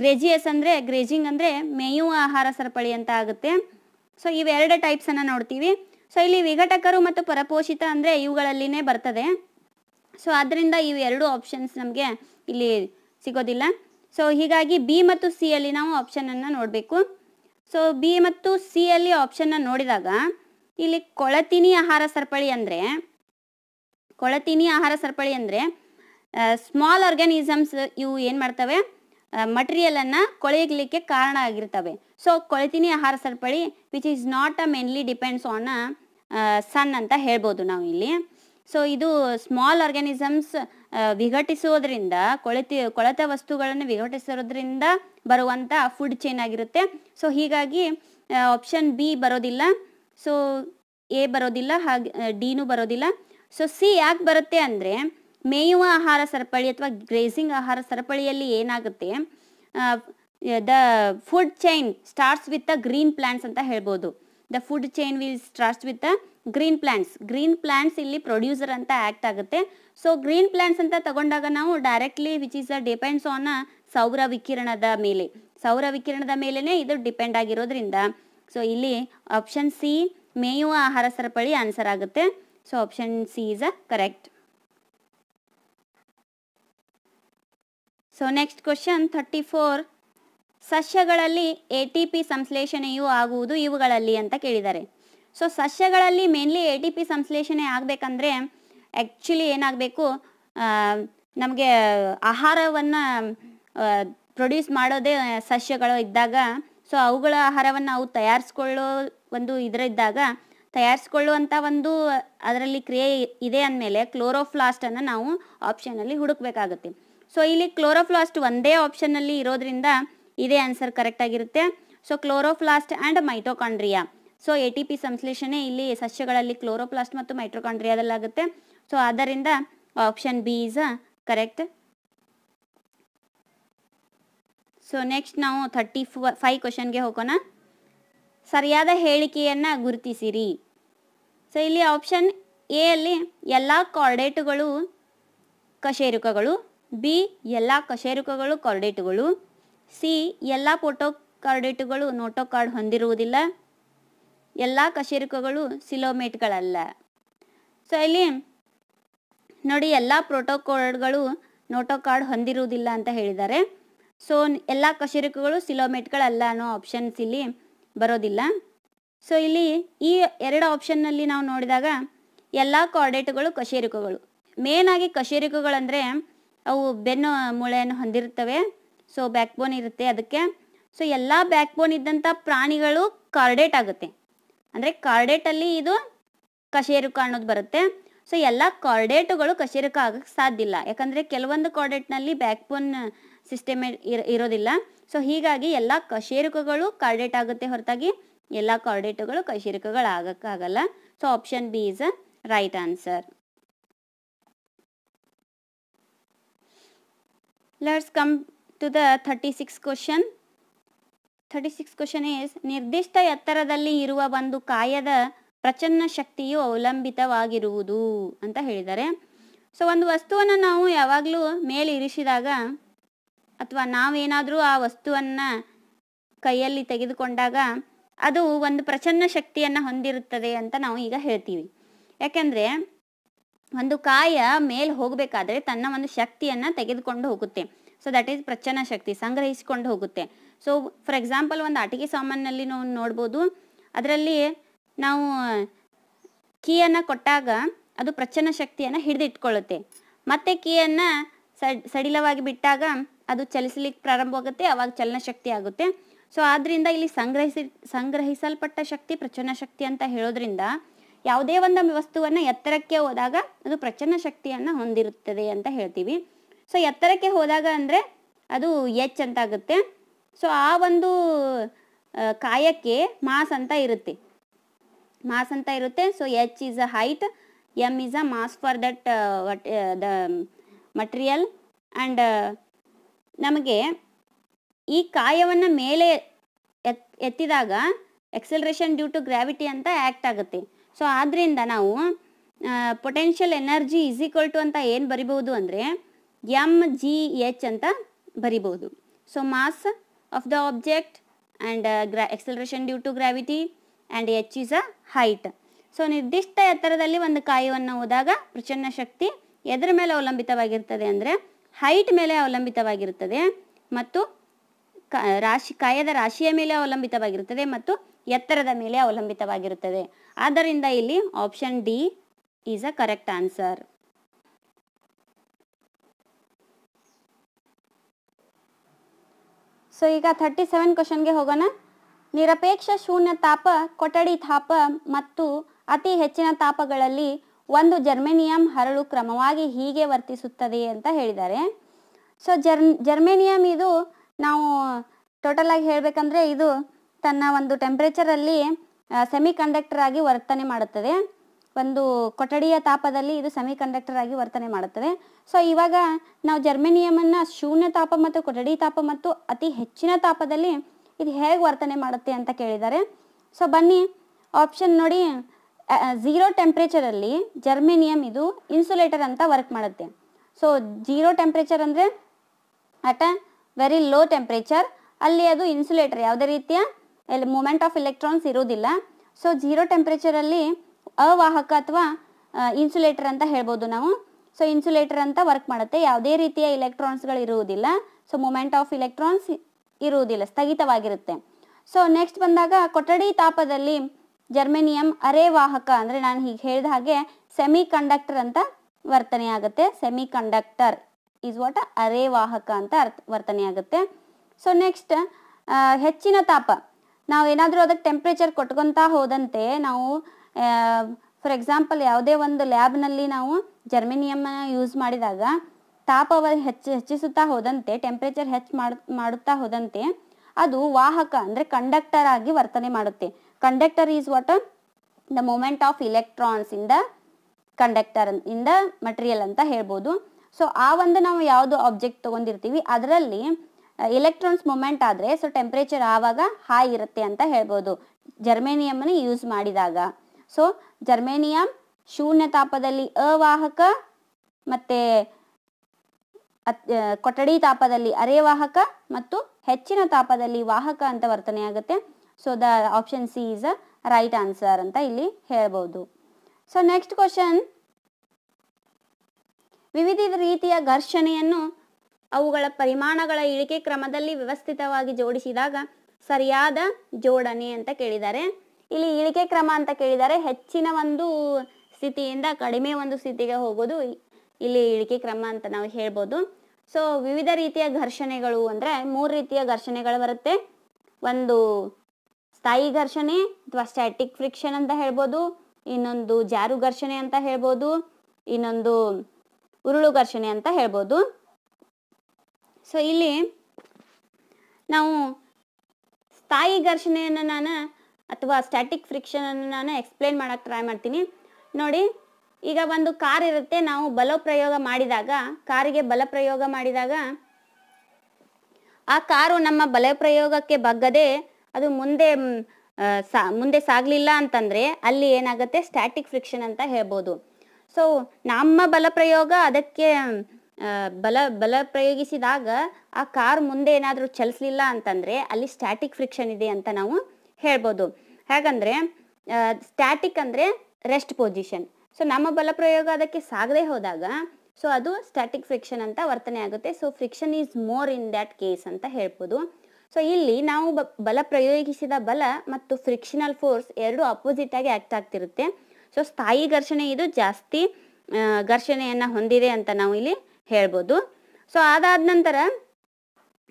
ಗ್ರೇಜಿಯಸ್ ಅಂದರೆ ಗ್ರೇಜಿಂಗ್ ಅಂದರೆ ಮೇಯುವ ಆಹಾರ ಸರಪಳಿ ಅಂತ ಆಗುತ್ತೆ ಸೊ ಇವೆರಡು ಟೈಪ್ಸನ್ನು ನೋಡ್ತೀವಿ ಸೊ ಇಲ್ಲಿ ವಿಘಟಕರು ಮತ್ತು ಪರಪೋಷಿತ ಅಂದರೆ ಇವುಗಳಲ್ಲಿನೇ ಬರ್ತದೆ ಸೊ ಆದ್ದರಿಂದ ಇವು ಎರಡು ಆಪ್ಷನ್ಸ್ ನಮಗೆ ಇಲ್ಲಿ ಸಿಗೋದಿಲ್ಲ ಸೊ ಹೀಗಾಗಿ ಬಿ ಮತ್ತು ಸಿ ಅಲ್ಲಿ ನಾವು ಆಪ್ಷನನ್ನು ನೋಡಬೇಕು ಸೊ ಬಿ ಮತ್ತು ಸಿ ಅಲ್ಲಿ ಆಪ್ಷನ್ನ ನೋಡಿದಾಗ ಇಲ್ಲಿ ಕೊಳತಿನಿ ಆಹಾರ ಸರಪಳಿ ಅಂದರೆ ಕೊಳತಿನಿ ಆಹಾರ ಸರಪಳಿ ಅಂದರೆ ಸ್ಮಾಲ್ ಆರ್ಗ್ಯಾನಿಸಮ್ಸ್ ಇವು ಏನು ಮಾಡ್ತವೆ ಮಟೀರಿಯಲನ್ನು ಕೊಳೆಯಲಿಕ್ಕೆ ಕಾರಣ ಆಗಿರ್ತವೆ ಸೊ ಕೊಳೆತಿನಿ ಆಹಾರ ಸರಪಳಿ which is not uh mainly depends on uh sun ಅಂತ ಹೇಳ್ಬೋದು ನಾವು ಇಲ್ಲಿ ಸೊ ಇದು ಸ್ಮಾಲ್ ಆರ್ಗ್ಯಾನಿಸಮ್ಸ್ ವಿಘಟಿಸೋದ್ರಿಂದ ಕೊಳೆತಿ ಕೊಳೆತ ವಸ್ತುಗಳನ್ನು ವಿಘಟಿಸೋದ್ರಿಂದ ಬರುವಂಥ ಫುಡ್ ಚೈನ್ ಆಗಿರುತ್ತೆ ಸೊ ಹೀಗಾಗಿ ಆಪ್ಷನ್ ಬಿ ಬರೋದಿಲ್ಲ ಸೊ ಎ ಬರೋದಿಲ್ಲ ಹಾಗೆ ಡಿನೂ ಬರೋದಿಲ್ಲ ಸೊ ಸಿ ಯಾಕೆ ಬರುತ್ತೆ ಅಂದರೆ ಮೇಯುವ ಆಹಾರ ಸರಪಳಿ ಅಥವಾ ಗ್ರೇಸಿಂಗ್ ಆಹಾರ ಸರಪಳಿಯಲ್ಲಿ ಏನಾಗುತ್ತೆ the food chain starts with the green plants ಅಂತ ಹೇಳ್ಬೋದು the food chain will starts with the green plants green plants ಇಲ್ಲಿ ಪ್ರೊಡ್ಯೂಸರ್ ಅಂತ ಆ್ಯಕ್ಟ್ ಆಗುತ್ತೆ ಸೊ ಗ್ರೀನ್ ಪ್ಲಾಂಟ್ಸ್ ಅಂತ ತಗೊಂಡಾಗ ನಾವು directly which is depends on ಸೌರ ವಿಕಿರಣದ ಮೇಲೆ ಸೌರ ವಿಕಿರಣದ ಮೇಲೇ ಇದು ಡಿಪೆಂಡ್ ಆಗಿರೋದ್ರಿಂದ ಸೊ ಇಲ್ಲಿ ಆಪ್ಷನ್ ಸಿ ಮೇಯುವ ಆಹಾರ ಸರಪಳಿ ಆನ್ಸರ್ ಆಗುತ್ತೆ so option C is a correct so next question thirty four ಸಸ್ಯಗಳಲ್ಲಿ ಎ ಟಿ ಪಿ ಸಂಶ್ಲೇಷಣೆಯು ಆಗುವುದು ಇವುಗಳಲ್ಲಿ ಅಂತ ಕೇಳಿದ್ದಾರೆ ಸೊ ಸಸ್ಯಗಳಲ್ಲಿ ಮೇನ್ಲಿ ಎ ಟಿ ಪಿ ಸಂಶ್ಲೇಷಣೆ ಆಗಬೇಕಂದ್ರೆ ಆ್ಯಕ್ಚುಲಿ ಏನಾಗಬೇಕು ನಮಗೆ ಆಹಾರವನ್ನು ಪ್ರೊಡ್ಯೂಸ್ ಮಾಡೋದೇ ಸಸ್ಯಗಳು ಇದ್ದಾಗ ಸೊ ಅವುಗಳ ಆಹಾರವನ್ನು ಅವು ತಯಾರಿಸ್ಕೊಳ್ಳೋ ಒಂದು ಇದರಿದ್ದಾಗ ತಯಾರಿಸ್ಕೊಳ್ಳುವಂಥ ಒಂದು ಅದರಲ್ಲಿ ಕ್ರಿಯೆ ಇದೆ ಅಂದಮೇಲೆ ಕ್ಲೋರೋಫ್ಲಾಸ್ಟನ್ನು ನಾವು ಆಪ್ಷನಲ್ಲಿ ಹುಡುಕಬೇಕಾಗುತ್ತೆ ಸೊ ಇಲ್ಲಿ ಕ್ಲೋರೋಫ್ಲಾಸ್ಟ್ ಒಂದೇ ಆಪ್ಷನ್ನಲ್ಲಿ ಇರೋದ್ರಿಂದ ಇದೇ ಆನ್ಸರ್ ಕರೆಕ್ಟ್ ಆಗಿರುತ್ತೆ so chloroplast and mitochondria so A T P ಸಂಶ್ಲೇಷಣೆ ಇಲ್ಲಿ ಸಸ್ಯಗಳಲ್ಲಿ ಕ್ಲೋರೋಪ್ಲಾಸ್ಟ್ ಮತ್ತು ಮೈಟ್ರೋಕಾಂಡ್ರಿಯಾದಲ್ಲಾಗುತ್ತೆ ಸೊ ಆದ್ದರಿಂದ option B is correct so next ನಾವು ಥರ್ಟಿ ಫೈವ್ ಕ್ವಶನ್ಗೆ ಹೋಗೋಣ ಸರಿಯಾದ ಹೇಳಿಕೆಯನ್ನು ಗುರುತಿಸಿರಿ ಸೊ ಇಲ್ಲಿ ಆಪ್ಷನ್ ಎ ಅಲ್ಲಿ ಎಲ್ಲ ಕಾರ್ಡೇಟುಗಳು ಕಶೇರುಕಗಳು ಬಿ ಎಲ್ಲ ಕಶೇರುಕಗಳು ಕಾರ್ಡೇಟುಗಳು ಸಿ ಎಲ್ಲ ನೋಟೋ ಕಾರ್ಡ್ ಹೊಂದಿರುವುದಿಲ್ಲ ಎಲ್ಲ ಕಶೇರುಕಗಳು ಸಿಲೋಮೇಟ್ಗಳಲ್ಲ ಸೊ ಇಲ್ಲಿ ನೋಡಿ ಎಲ್ಲ ನೋಟೋ ಕಾರ್ಡ್ ಹೊಂದಿರುವುದಿಲ್ಲ ಅಂತ ಹೇಳಿದ್ದಾರೆ ಸೊ ಎಲ್ಲ ಕಶೇರುಕಗಳು ಸಿಲೋಮೇಟ್ಗಳಲ್ಲ ಅನ್ನೋ ಆಪ್ಷನ್ಸ್ ಇಲ್ಲಿ ಬರೋದಿಲ್ಲ ಸೊ ಇಲ್ಲಿ ಈ ಎರಡು ಆಪ್ಷನ್ನಲ್ಲಿ ನಾವು ನೋಡಿದಾಗ ಎಲ್ಲ ಕಾರ್ಡೇಟುಗಳು ಕಶೇರುಕಗಳು ಮೇನಾಗಿ ಆಗಿ ಕಶೇರುಕಗಳಂದರೆ ಅವು ಬೆನ್ನು ಮೂಳೆಯನ್ನು ಹೊಂದಿರುತ್ತವೆ ಸೊ ಬ್ಯಾಕ್ ಬೋನ್ ಇರುತ್ತೆ ಅದಕ್ಕೆ ಸೊ ಎಲ್ಲ ಬ್ಯಾಕ್ ಬೋನ್ ಇದ್ದಂಥ ಪ್ರಾಣಿಗಳು ಕಾರ್ಡೇಟ್ ಆಗುತ್ತೆ ಅಂದರೆ ಅಲ್ಲಿ ಇದು ಕಶೇರುಕ ಅನ್ನೋದು ಬರುತ್ತೆ ಸೊ ಎಲ್ಲ ಕಾರ್ಡೇಟುಗಳು ಕಶೇರುಕ ಆಗಕ್ಕೆ ಸಾಧ್ಯ ಇಲ್ಲ ಯಾಕಂದರೆ ಕೆಲವೊಂದು ಕಾರ್ಡೇಟ್ನಲ್ಲಿ ಬ್ಯಾಕ್ ಬೋನ್ ಸಿಸ್ಟಮ್ ಇರೋದಿಲ್ಲ ಸೊ ಹೀಗಾಗಿ ಎಲ್ಲ ಕಶೇರುಕಗಳು ಕಾರ್ಡೇಟ್ ಆಗುತ್ತೆ ಹೊರತಾಗಿ ಎಲ್ಲ ಕಾರ್ಡೇಟುಗಳು ಆಗಕ್ಕಾಗಲ್ಲ so option B is a right answer ಲರ್ಸ್ to the to six 36 question. Six question is ನಿರ್ದಿಷ್ಟ ಎತ್ತರದಲ್ಲಿ ಇರುವ ಒಂದು ಕಾಯದ ಪ್ರಚನ್ನ ಶಕ್ತಿಯು ಅವಲಂಬಿತವಾಗಿರುವುದು ಅಂತ ಹೇಳಿದ್ದಾರೆ ಸೊ ಒಂದು ವಸ್ತುವನ್ನು ನಾವು ಯಾವಾಗಲೂ ಮೇಲಿರಿಸಿದಾಗ ಇರಿಸಿದಾಗ ಅಥವಾ ನಾವೇನಾದರೂ ಆ ವಸ್ತುವನ್ನು ಕೈಯಲ್ಲಿ ತೆಗೆದುಕೊಂಡಾಗ ಅದು ಒಂದು ಪ್ರಚನ್ನ ಶಕ್ತಿಯನ್ನು ಹೊಂದಿರುತ್ತದೆ ಅಂತ ನಾವು ಈಗ ಹೇಳ್ತೀವಿ ಯಾಕೆಂದರೆ ಒಂದು ಕಾಯ ಮೇಲೆ ಹೋಗಬೇಕಾದ್ರೆ ತನ್ನ ಒಂದು ಶಕ್ತಿಯನ್ನು ತೆಗೆದುಕೊಂಡು ಹೋಗುತ್ತೆ ಸೊ ದಟ್ ಈಸ್ ಪ್ರಚನ ಶಕ್ತಿ ಸಂಗ್ರಹಿಸಿಕೊಂಡು ಹೋಗುತ್ತೆ ಸೊ ಫಾರ್ ಎಕ್ಸಾಂಪಲ್ ಒಂದು ಆಟಿಕೆ ಸಾಮಾನಲ್ಲಿ ನಾವು ನೋಡ್ಬೋದು ಅದರಲ್ಲಿ ನಾವು ಕೀಯನ್ನು ಕೊಟ್ಟಾಗ ಅದು ಪ್ರಚನ ಶಕ್ತಿಯನ್ನು ಹಿಡಿದಿಟ್ಕೊಳ್ಳುತ್ತೆ ಮತ್ತೆ ಕೀಯನ್ನು ಸಡಿಲವಾಗಿ ಬಿಟ್ಟಾಗ ಅದು ಚಲಿಸಲಿಕ್ಕೆ ಪ್ರಾರಂಭವಾಗುತ್ತೆ ಅವಾಗ ಚಲನ ಶಕ್ತಿ ಆಗುತ್ತೆ ಸೊ ಆದ್ದರಿಂದ ಇಲ್ಲಿ ಸಂಗ್ರಹಿಸಿ ಸಂಗ್ರಹಿಸಲ್ಪಟ್ಟ ಶಕ್ತಿ ಪ್ರಚನ ಶಕ್ತಿ ಅಂತ ಹೇಳೋದ್ರಿಂದ ಯಾವುದೇ ಒಂದು ವಸ್ತುವನ್ನು ಎತ್ತರಕ್ಕೆ ಹೋದಾಗ ಅದು ಪ್ರಚನ್ನ ಶಕ್ತಿಯನ್ನು ಹೊಂದಿರುತ್ತದೆ ಅಂತ ಹೇಳ್ತೀವಿ ಸೊ ಎತ್ತರಕ್ಕೆ ಹೋದಾಗ ಅಂದರೆ ಅದು ಎಚ್ ಅಂತ ಆಗುತ್ತೆ ಸೊ ಆ ಒಂದು ಕಾಯಕ್ಕೆ ಮಾಸ್ ಅಂತ ಇರುತ್ತೆ ಮಾಸ್ ಅಂತ ಇರುತ್ತೆ so H is a height M is a mass for that the material and ನಮಗೆ ಈ ಕಾಯವನ್ನು ಮೇಲೆ ಎತ್ತಿದಾಗ ಎಕ್ಸಲರೇಷನ್ ಡ್ಯೂ ಟು ಗ್ರಾವಿಟಿ ಅಂತ ಆ್ಯಕ್ಟ್ ಆಗುತ್ತೆ ಸೊ ಆದ್ದರಿಂದ ನಾವು potential energy is equal to ಅಂತ ಏನು ಬರಿಬೋದು ಅಂದರೆ ಎಮ್ ಜಿ ಎಚ್ ಅಂತ ಬರಿಬೋದು so mass of the object and ಗ್ರಾ acceleration due to gravity and H is a height so ನಿರ್ದಿಷ್ಟ ಎತ್ತರದಲ್ಲಿ ಒಂದು ಕಾಯವನ್ನು ಹೋದಾಗ ಪ್ರಚನ್ನ ಶಕ್ತಿ ಎದರ ಮೇಲೆ ಅವಲಂಬಿತವಾಗಿರ್ತದೆ ಅಂದರೆ ಹೈಟ್ ಮೇಲೆ ಅವಲಂಬಿತವಾಗಿರುತ್ತದೆ ಮತ್ತು ಕ ರಾಶಿ ಕಾಯದ ರಾಶಿಯ ಮೇಲೆ ಅವಲಂಬಿತವಾಗಿರುತ್ತದೆ ಮತ್ತು ಎತ್ತರದ ಮೇಲೆ ಅವಲಂಬಿತವಾಗಿರುತ್ತದೆ ಆದ್ದರಿಂದ ಇಲ್ಲಿ option D is a correct answer so ಈಗ ಥರ್ಟಿ ಸೆವೆನ್ ಕ್ವಶನ್ಗೆ ಹೋಗೋಣ ನಿರಪೇಕ್ಷ ಶೂನ್ಯ ತಾಪ ಕೊಠಡಿ ತಾಪ ಮತ್ತು ಅತಿ ಹೆಚ್ಚಿನ ತಾಪಗಳಲ್ಲಿ ಒಂದು ಜರ್ಮೇನಿಯಂ ಹರಳು ಕ್ರಮವಾಗಿ ಹೀಗೆ ವರ್ತಿಸುತ್ತದೆ ಅಂತ ಹೇಳಿದ್ದಾರೆ ಸೊ ಜರ್ ಜರ್ಮೇನಿಯಂ ಇದು ನಾವು ಟೋಟಲಾಗಿ ಹೇಳಬೇಕಂದ್ರೆ ಇದು ತನ್ನ ಒಂದು ಟೆಂಪ್ರೇಚರಲ್ಲಿ ಸೆಮಿ ಕಂಡಕ್ಟರ್ ಆಗಿ ವರ್ತನೆ ಮಾಡುತ್ತದೆ ಒಂದು ಕೊಠಡಿಯ ತಾಪದಲ್ಲಿ ಇದು ಸೆಮಿ ಆಗಿ ವರ್ತನೆ ಮಾಡುತ್ತದೆ ಸೊ ಇವಾಗ ನಾವು ಜರ್ಮೇನಿಯಮನ್ನು ಶೂನ್ಯ ತಾಪ ಮತ್ತು ಕೊಠಡಿ ತಾಪ ಮತ್ತು ಅತಿ ಹೆಚ್ಚಿನ ತಾಪದಲ್ಲಿ ಇದು ಹೇಗೆ ವರ್ತನೆ ಮಾಡುತ್ತೆ ಅಂತ ಕೇಳಿದ್ದಾರೆ ಸೊ ಬನ್ನಿ ಆಪ್ಷನ್ ನೋಡಿ ಝೀರೋ ಟೆಂಪ್ರೇಚರಲ್ಲಿ ಜರ್ಮೇನಿಯಮ್ ಇದು ಇನ್ಸುಲೇಟರ್ ಅಂತ ವರ್ಕ್ ಮಾಡುತ್ತೆ ಸೊ ಝೀರೋ ಟೆಂಪ್ರೇಚರ್ ಅಂದರೆ at a very low temperature ಅಲ್ಲಿ ಅದು ಇನ್ಸುಲೇಟರ್ ಯಾವುದೇ ರೀತಿಯ ಎಲ್ಲಿ ಮೂಮೆಂಟ್ ಆಫ್ ಎಲೆಕ್ಟ್ರಾನ್ಸ್ ಇರೋದಿಲ್ಲ ಸೊ ಜೀರೋ ಟೆಂಪ್ರೇಚರಲ್ಲಿ ಅವಾಹಕ ಅಥವಾ ಇನ್ಸುಲೇಟರ್ ಅಂತ ಹೇಳ್ಬೋದು ನಾವು ಸೊ ಇನ್ಸುಲೇಟರ್ ಅಂತ ವರ್ಕ್ ಮಾಡುತ್ತೆ ಯಾವುದೇ ರೀತಿಯ ಇಲೆಕ್ಟ್ರಾನ್ಸ್ಗಳು ಇರುವುದಿಲ್ಲ ಸೊ ಮೂಮೆಂಟ್ ಆಫ್ ಇಲೆಕ್ಟ್ರಾನ್ಸ್ ಇರುವುದಿಲ್ಲ ಸ್ಥಗಿತವಾಗಿರುತ್ತೆ ಸೊ ನೆಕ್ಸ್ಟ್ ಬಂದಾಗ ಕೊಠಡಿ ತಾಪದಲ್ಲಿ ಜರ್ಮೇನಿಯಂ ಅರೆವಾಹಕ ಅಂದರೆ ನಾನು ಹೀಗೆ ಹೇಳಿದ ಹಾಗೆ ಸೆಮಿ ಕಂಡಕ್ಟರ್ ಅಂತ ವರ್ತನೆ ಆಗುತ್ತೆ ಸೆಮಿ ಕಂಡಕ್ಟರ್ ಈಸ್ ವಾಟ್ ಅರೆವಾಹಕ ಅಂತ ಅರ್ಥ ವರ್ತನೆ ಆಗುತ್ತೆ ಸೊ ನೆಕ್ಸ್ಟ್ ಹೆಚ್ಚಿನ ತಾಪ ನಾವು ಏನಾದರೂ ಅದಕ್ಕೆ ಟೆಂಪ್ರೇಚರ್ ಕೊಟ್ಕೊತಾ ಹೋದಂತೆ ನಾವು ಫಾರ್ ಎಕ್ಸಾಂಪಲ್ ಯಾವುದೇ ಒಂದು ಲ್ಯಾಬ್ನಲ್ಲಿ ನಾವು ಜರ್ಮೇನಿಯಮ್ಮನ್ನು ಯೂಸ್ ಮಾಡಿದಾಗ ತಾಪವ ಹೆಚ್ಚು ಹೆಚ್ಚಿಸುತ್ತಾ ಹೋದಂತೆ ಟೆಂಪ್ರೇಚರ್ ಹೆಚ್ಚು ಮಾಡುತ್ತಾ ಹೋದಂತೆ ಅದು ವಾಹಕ ಅಂದರೆ ಕಂಡಕ್ಟರ್ ಆಗಿ ವರ್ತನೆ ಮಾಡುತ್ತೆ conductor is what the movement of electrons in the conductor in the material ಅಂತ ಹೇಳ್ಬೋದು ಸೊ ಆ ಒಂದು ನಾವು ಯಾವುದು ಆಬ್ಜೆಕ್ಟ್ ತಗೊಂಡಿರ್ತೀವಿ ಅದರಲ್ಲಿ ಎಲೆಕ್ಟ್ರಾನ್ಸ್ ಮೂಮೆಂಟ್ ಆದರೆ ಸೊ ಟೆಂಪ್ರೇಚರ್ ಆವಾಗ ಹಾಯ್ ಇರುತ್ತೆ ಅಂತ ಹೇಳ್ಬೋದು ಜರ್ಮೇನಿಯಮನ್ನು ಯೂಸ್ ಮಾಡಿದಾಗ ಸೊ ಜರ್ಮೇನಿಯಂ ಶೂನ್ಯ ತಾಪದಲ್ಲಿ ಅವಾಹಕ ಮತ್ತು ಕೊಠಡಿ ತಾಪದಲ್ಲಿ ಅರೆವಾಹಕ ಮತ್ತು ಹೆಚ್ಚಿನ ತಾಪದಲ್ಲಿ ವಾಹಕ ಅಂತ ವರ್ತನೆ ಆಗುತ್ತೆ so the option C is a right answer ಅಂತ ಇಲ್ಲಿ ಹೇಳ್ಬೋದು ಸೊ ನೆಕ್ಸ್ಟ್ ಕ್ವಶನ್ ವಿವಿಧ ರೀತಿಯ ಘರ್ಷಣೆಯನ್ನು ಅವುಗಳ ಪರಿಮಾಣಗಳ ಇಳಿಕೆ ಕ್ರಮದಲ್ಲಿ ವ್ಯವಸ್ಥಿತವಾಗಿ ಜೋಡಿಸಿದಾಗ ಸರಿಯಾದ ಜೋಡಣೆ ಅಂತ ಕೇಳಿದ್ದಾರೆ ಇಲ್ಲಿ ಇಳಿಕೆ ಕ್ರಮ ಅಂತ ಕೇಳಿದರೆ ಹೆಚ್ಚಿನ ಒಂದು ಸ್ಥಿತಿಯಿಂದ ಕಡಿಮೆ ಒಂದು ಸ್ಥಿತಿಗೆ ಹೋಗೋದು ಇಲ್ಲಿ ಇಳಿಕೆ ಕ್ರಮ ಅಂತ ನಾವು ಹೇಳ್ಬೋದು ಸೊ ವಿವಿಧ ರೀತಿಯ ಘರ್ಷಣೆಗಳು ಅಂದರೆ ಮೂರು ರೀತಿಯ ಘರ್ಷಣೆಗಳು ಬರುತ್ತೆ ಒಂದು ಸ್ಥಾಯಿ ಘರ್ಷಣೆ ಅಥವಾ ಸ್ಟ್ಯಾಟಿಕ್ ಫ್ರಿಕ್ಷನ್ ಅಂತ ಹೇಳ್ಬೋದು ಇನ್ನೊಂದು ಜಾರು ಘರ್ಷಣೆ ಅಂತ ಹೇಳ್ಬೋದು ಇನ್ನೊಂದು ಉರುಳು ಘರ್ಷಣೆ ಅಂತ ಹೇಳ್ಬೋದು ಸೊ ಇಲ್ಲಿ ನಾವು ಸ್ಥಾಯಿ ಘರ್ಷಣೆಯನ್ನು ನಾನು ಅಥವಾ ಸ್ಟ್ಯಾಟಿಕ್ ಫ್ರಿಕ್ಷನನ್ನು ನಾನು ಎಕ್ಸ್ಪ್ಲೇನ್ ಮಾಡೋಕ್ಕೆ ಟ್ರೈ ಮಾಡ್ತೀನಿ ನೋಡಿ ಈಗ ಒಂದು ಕಾರ್ ಇರುತ್ತೆ ನಾವು ಬಲ ಪ್ರಯೋಗ ಮಾಡಿದಾಗ ಕಾರಿಗೆ ಬಲ ಪ್ರಯೋಗ ಮಾಡಿದಾಗ ಆ ಕಾರು ನಮ್ಮ ಬಲ ಪ್ರಯೋಗಕ್ಕೆ ಬಗ್ಗದೆ ಅದು ಮುಂದೆ ಮುಂದೆ ಸಾಗಲಿಲ್ಲ ಅಂತಂದರೆ ಅಲ್ಲಿ ಏನಾಗುತ್ತೆ ಸ್ಟ್ಯಾಟಿಕ್ ಫ್ರಿಕ್ಷನ್ ಅಂತ ಹೇಳ್ಬೋದು ಸೊ ನಮ್ಮ ಬಲ ಪ್ರಯೋಗ ಅದಕ್ಕೆ ಬಲ ಬಲ ಪ್ರಯೋಗಿಸಿದಾಗ ಆ ಕಾರ್ ಮುಂದೆ ಏನಾದರೂ ಚಲಿಸಲಿಲ್ಲ ಅಂತಂದರೆ ಅಲ್ಲಿ ಸ್ಟ್ಯಾಟಿಕ್ ಫ್ರಿಕ್ಷನ್ ಇದೆ ಅಂತ ನಾವು ಹೇಳ್ಬೋದು ಹೇಗಂದರೆ ಸ್ಟ್ಯಾಟಿಕ್ ಅಂದರೆ ರೆಸ್ಟ್ ಪೊಸಿಷನ್ ಸೊ ನಮ್ಮ ಬಲ ಪ್ರಯೋಗ ಅದಕ್ಕೆ ಸಾಗದೆ ಹೋದಾಗ ಸೊ ಅದು ಸ್ಟ್ಯಾಟಿಕ್ ಫ್ರಿಕ್ಷನ್ ಅಂತ ವರ್ತನೆ ಆಗುತ್ತೆ so friction is more in that case ಅಂತ ಹೇಳ್ಬೋದು ಸೊ ಇಲ್ಲಿ ನಾವು ಬಲ ಪ್ರಯೋಗಿಸಿದ ಬಲ ಮತ್ತು ಫ್ರಿಕ್ಷನಲ್ ಫೋರ್ಸ್ ಎರಡು ಅಪೋಸಿಟ್ ಆಗಿ ಆಕ್ಟ್ ಆಗ್ತಿರುತ್ತೆ ಸೊ ಸ್ಥಾಯಿ ಘರ್ಷಣೆ ಇದು ಜಾಸ್ತಿ ಘರ್ಷಣೆಯನ್ನು ಹೊಂದಿದೆ ಅಂತ ನಾವು ಇಲ್ಲಿ ಹೇಳ್ಬೋದು ಸೊ ಅದಾದ ನಂತರ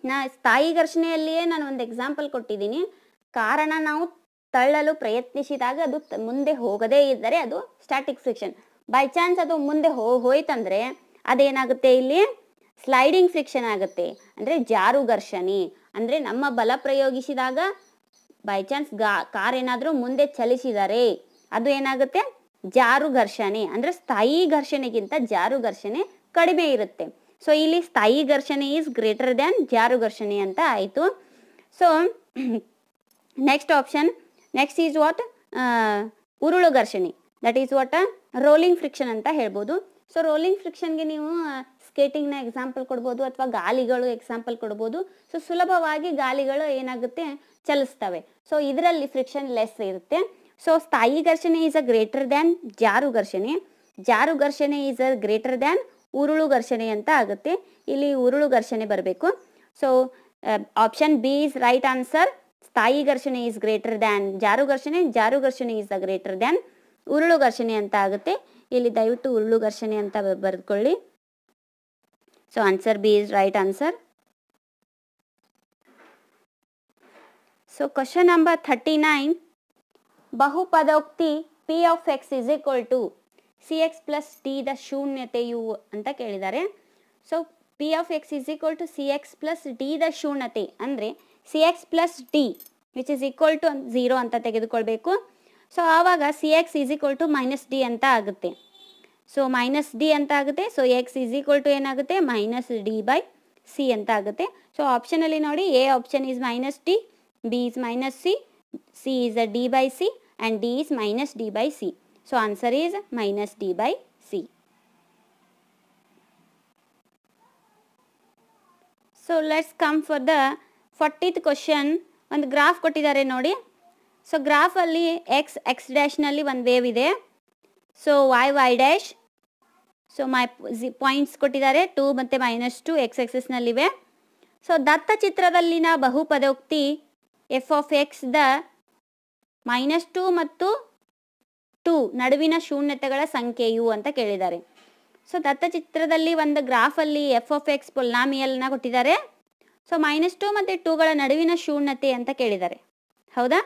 ನಾ ಸ್ಥಾಯಿ ಘರ್ಷಣೆಯಲ್ಲಿಯೇ ನಾನು ಒಂದು ಎಕ್ಸಾಂಪಲ್ ಕೊಟ್ಟಿದ್ದೀನಿ ಕಾರಣ ನಾವು ತಳ್ಳಲು ಪ್ರಯತ್ನಿಸಿದಾಗ ಅದು ಮುಂದೆ ಹೋಗದೇ ಇದ್ದರೆ ಅದು ಸ್ಟ್ಯಾಟಿಕ್ ಫ್ರಿಕ್ಷನ್ ಬೈ ಚಾನ್ಸ್ ಅದು ಮುಂದೆ ಹೋ ಹೋಯ್ತಂದ್ರೆ ಅದೇನಾಗುತ್ತೆ ಇಲ್ಲಿ ಸ್ಲೈಡಿಂಗ್ ಫ್ರಿಕ್ಷನ್ ಆಗುತ್ತೆ ಅಂದರೆ ಜಾರು ಘರ್ಷಣೆ ಅಂದರೆ ನಮ್ಮ ಬಲ ಪ್ರಯೋಗಿಸಿದಾಗ ಬೈ ಚಾನ್ಸ್ ಗಾ ಕಾರ್ ಏನಾದರೂ ಮುಂದೆ ಚಲಿಸಿದರೆ ಅದು ಏನಾಗುತ್ತೆ ಜಾರು ಘರ್ಷಣೆ ಅಂದರೆ ಸ್ಥಾಯಿ ಘರ್ಷಣೆಗಿಂತ ಜಾರು ಘರ್ಷಣೆ ಕಡಿಮೆ ಇರುತ್ತೆ ಸೊ ಇಲ್ಲಿ ಸ್ಥಾಯಿ ಘರ್ಷಣೆ ಈಸ್ ಗ್ರೇಟರ್ ದ್ಯಾನ್ ಜಾರು ಘರ್ಷಣೆ ಅಂತ ಆಯಿತು so next option next is what ಉರುಳು ಘರ್ಷಣೆ that is what rolling friction ಅಂತ ಹೇಳ್ಬೋದು ಸೊ ರೋಲಿಂಗ್ ಫ್ರಿಕ್ಷನ್ಗೆ ನೀವು ಸ್ಕೇಟಿಂಗ್ನ ಎಕ್ಸಾಂಪಲ್ ಕೊಡ್ಬೋದು ಅಥವಾ ಗಾಲಿಗಳು ಎಕ್ಸಾಂಪಲ್ ಕೊಡ್ಬೋದು ಸೊ ಸುಲಭವಾಗಿ ಗಾಲಿಗಳು ಏನಾಗುತ್ತೆ ಚಲಿಸ್ತವೆ ಸೊ ಇದರಲ್ಲಿ ಫ್ರಿಕ್ಷನ್ ಲೆಸ್ ಇರುತ್ತೆ ಸೊ ಸ್ಥಾಯಿ ಘರ್ಷಣೆ ಈಸ್ ಅ ಗ್ರೇಟರ್ ದ್ಯಾನ್ ಜಾರು ಘರ್ಷಣೆ ಜಾರು ಘರ್ಷಣೆ ಈಸ್ ಅ ಗ್ರೇಟರ್ ದ್ಯಾನ್ ಉರುಳು ಘರ್ಷಣೆ ಅಂತ ಆಗುತ್ತೆ ಇಲ್ಲಿ ಉರುಳು ಘರ್ಷಣೆ ಬರಬೇಕು so option B is right answer ಸ್ಥಾಯಿ ಘರ್ಷಣೆ ಇಸ್ ಗ್ರೇಟರ್ ದ್ಯಾನ್ ಜಾರು ಘರ್ಷಣೆ ಜಾರು ಘರ್ಷಣೆ ಇಸ್ ದ ಗ್ರೇಟರ್ ದ್ಯಾನ್ ಉರುಳು ಘರ್ಷಣೆ ಅಂತ ಆಗುತ್ತೆ ಇಲ್ಲಿ ದಯವಿಟ್ಟು ಉರುಳು ಘರ್ಷಣೆ ಅಂತ ಬರೆದುಕೊಳ್ಳಿ so answer B is right answer so question number thirty nine ಬಹುಪದೋಕ್ತಿ P of X is equal to C X plus the ಶೂನ್ಯತೆಯು ಅಂತ ಕೇಳಿದ್ದಾರೆ so P of X is equal to C X plus D the ಶೂನ್ಯತೆ ಅಂದರೆ C X plus D which is equal to zero ಅಂತ ತೆಗೆದುಕೊಳ್ಬೇಕು so ಆವಾಗ C X is equal to minus D ಅಂತ ಆಗುತ್ತೆ ಸೊ ಮೈನಸ್ ಡಿ ಅಂತ ಆಗುತ್ತೆ so X is equal to ಏನಾಗುತ್ತೆ ಮೈನಸ್ ಡಿ ಬೈ ಸಿ ಅಂತ ಆಗುತ್ತೆ ಸೊ ಆಪ್ಷನಲ್ಲಿ ನೋಡಿ A option is minus D B is minus C C is a D by C and D is minus D by C So answer is minus D by C. So let's come for the fortieth question ಒಂದು graph ಕೊಟ್ಟಿದ್ದಾರೆ ನೋಡಿ so ಗ್ರಾಫಲ್ಲಿ X X ಡ್ಯಾಶ್ನಲ್ಲಿ ಒಂದು wave ಇದೆ so Y Y dash so my points ಕೊಟ್ಟಿದ್ದಾರೆ two ಮತ್ತು minus two X ಎಕ್ಸಸ್ನಲ್ಲಿವೆ ಸೊ ದತ್ತ ಚಿತ್ರದಲ್ಲಿನ ಬಹುಪದೋಕ್ತಿ F of X the minus two ಮತ್ತು ಟು ನಡುವಿನ ಶೂನ್ಯತೆಗಳ ಸಂಖ್ಯೆಯು ಅಂತ ಕೇಳಿದ್ದಾರೆ ಸೊ ಚಿತ್ರದಲ್ಲಿ ಒಂದು ಗ್ರಾಫಲ್ಲಿ ಎಫ್ ಎಫ್ ಎಕ್ಸ್ ಪುಲ್ನಾಮಿಯಲ್ನ ಕೊಟ್ಟಿದ್ದಾರೆ ಸೊ ಮೈನಸ್ ಟು ಮತ್ತು ಟೂಗಳ ನಡುವಿನ ಶೂನ್ಯತೆ ಅಂತ ಕೇಳಿದ್ದಾರೆ ಹೌದಾ